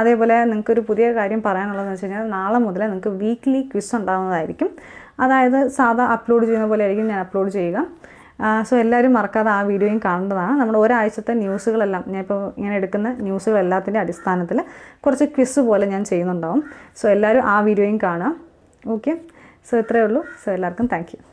അതേപോലെ നിങ്ങൾക്കൊരു പുതിയ കാര്യം പറയാനുള്ളതെന്ന് വെച്ച് കഴിഞ്ഞാൽ നാളെ മുതൽ നിങ്ങൾക്ക് വീക്ക്ലി ക്വിസ് ഉണ്ടാകുന്നതായിരിക്കും അതായത് സാധാ അപ്ലോഡ് ചെയ്യുന്ന പോലെ ആയിരിക്കും ഞാൻ അപ്ലോഡ് ചെയ്യുക സോ എല്ലാവരും മറക്കാതെ ആ വീഡിയോയും കാണേണ്ടതാണ് നമ്മുടെ ഒരാഴ്ചത്തെ ന്യൂസുകളെല്ലാം ഞാൻ ഇപ്പോൾ ഇങ്ങനെ എടുക്കുന്ന ന്യൂസുകളെല്ലാത്തിൻ്റെ അടിസ്ഥാനത്തിൽ കുറച്ച് ക്വിസ് പോലെ ഞാൻ ചെയ്യുന്നുണ്ടാവും സോ എല്ലാവരും ആ വീഡിയോയും കാണാം ഓക്കെ സോ ഇത്രയേ ഉള്ളൂ സോ എല്ലാവർക്കും താങ്ക്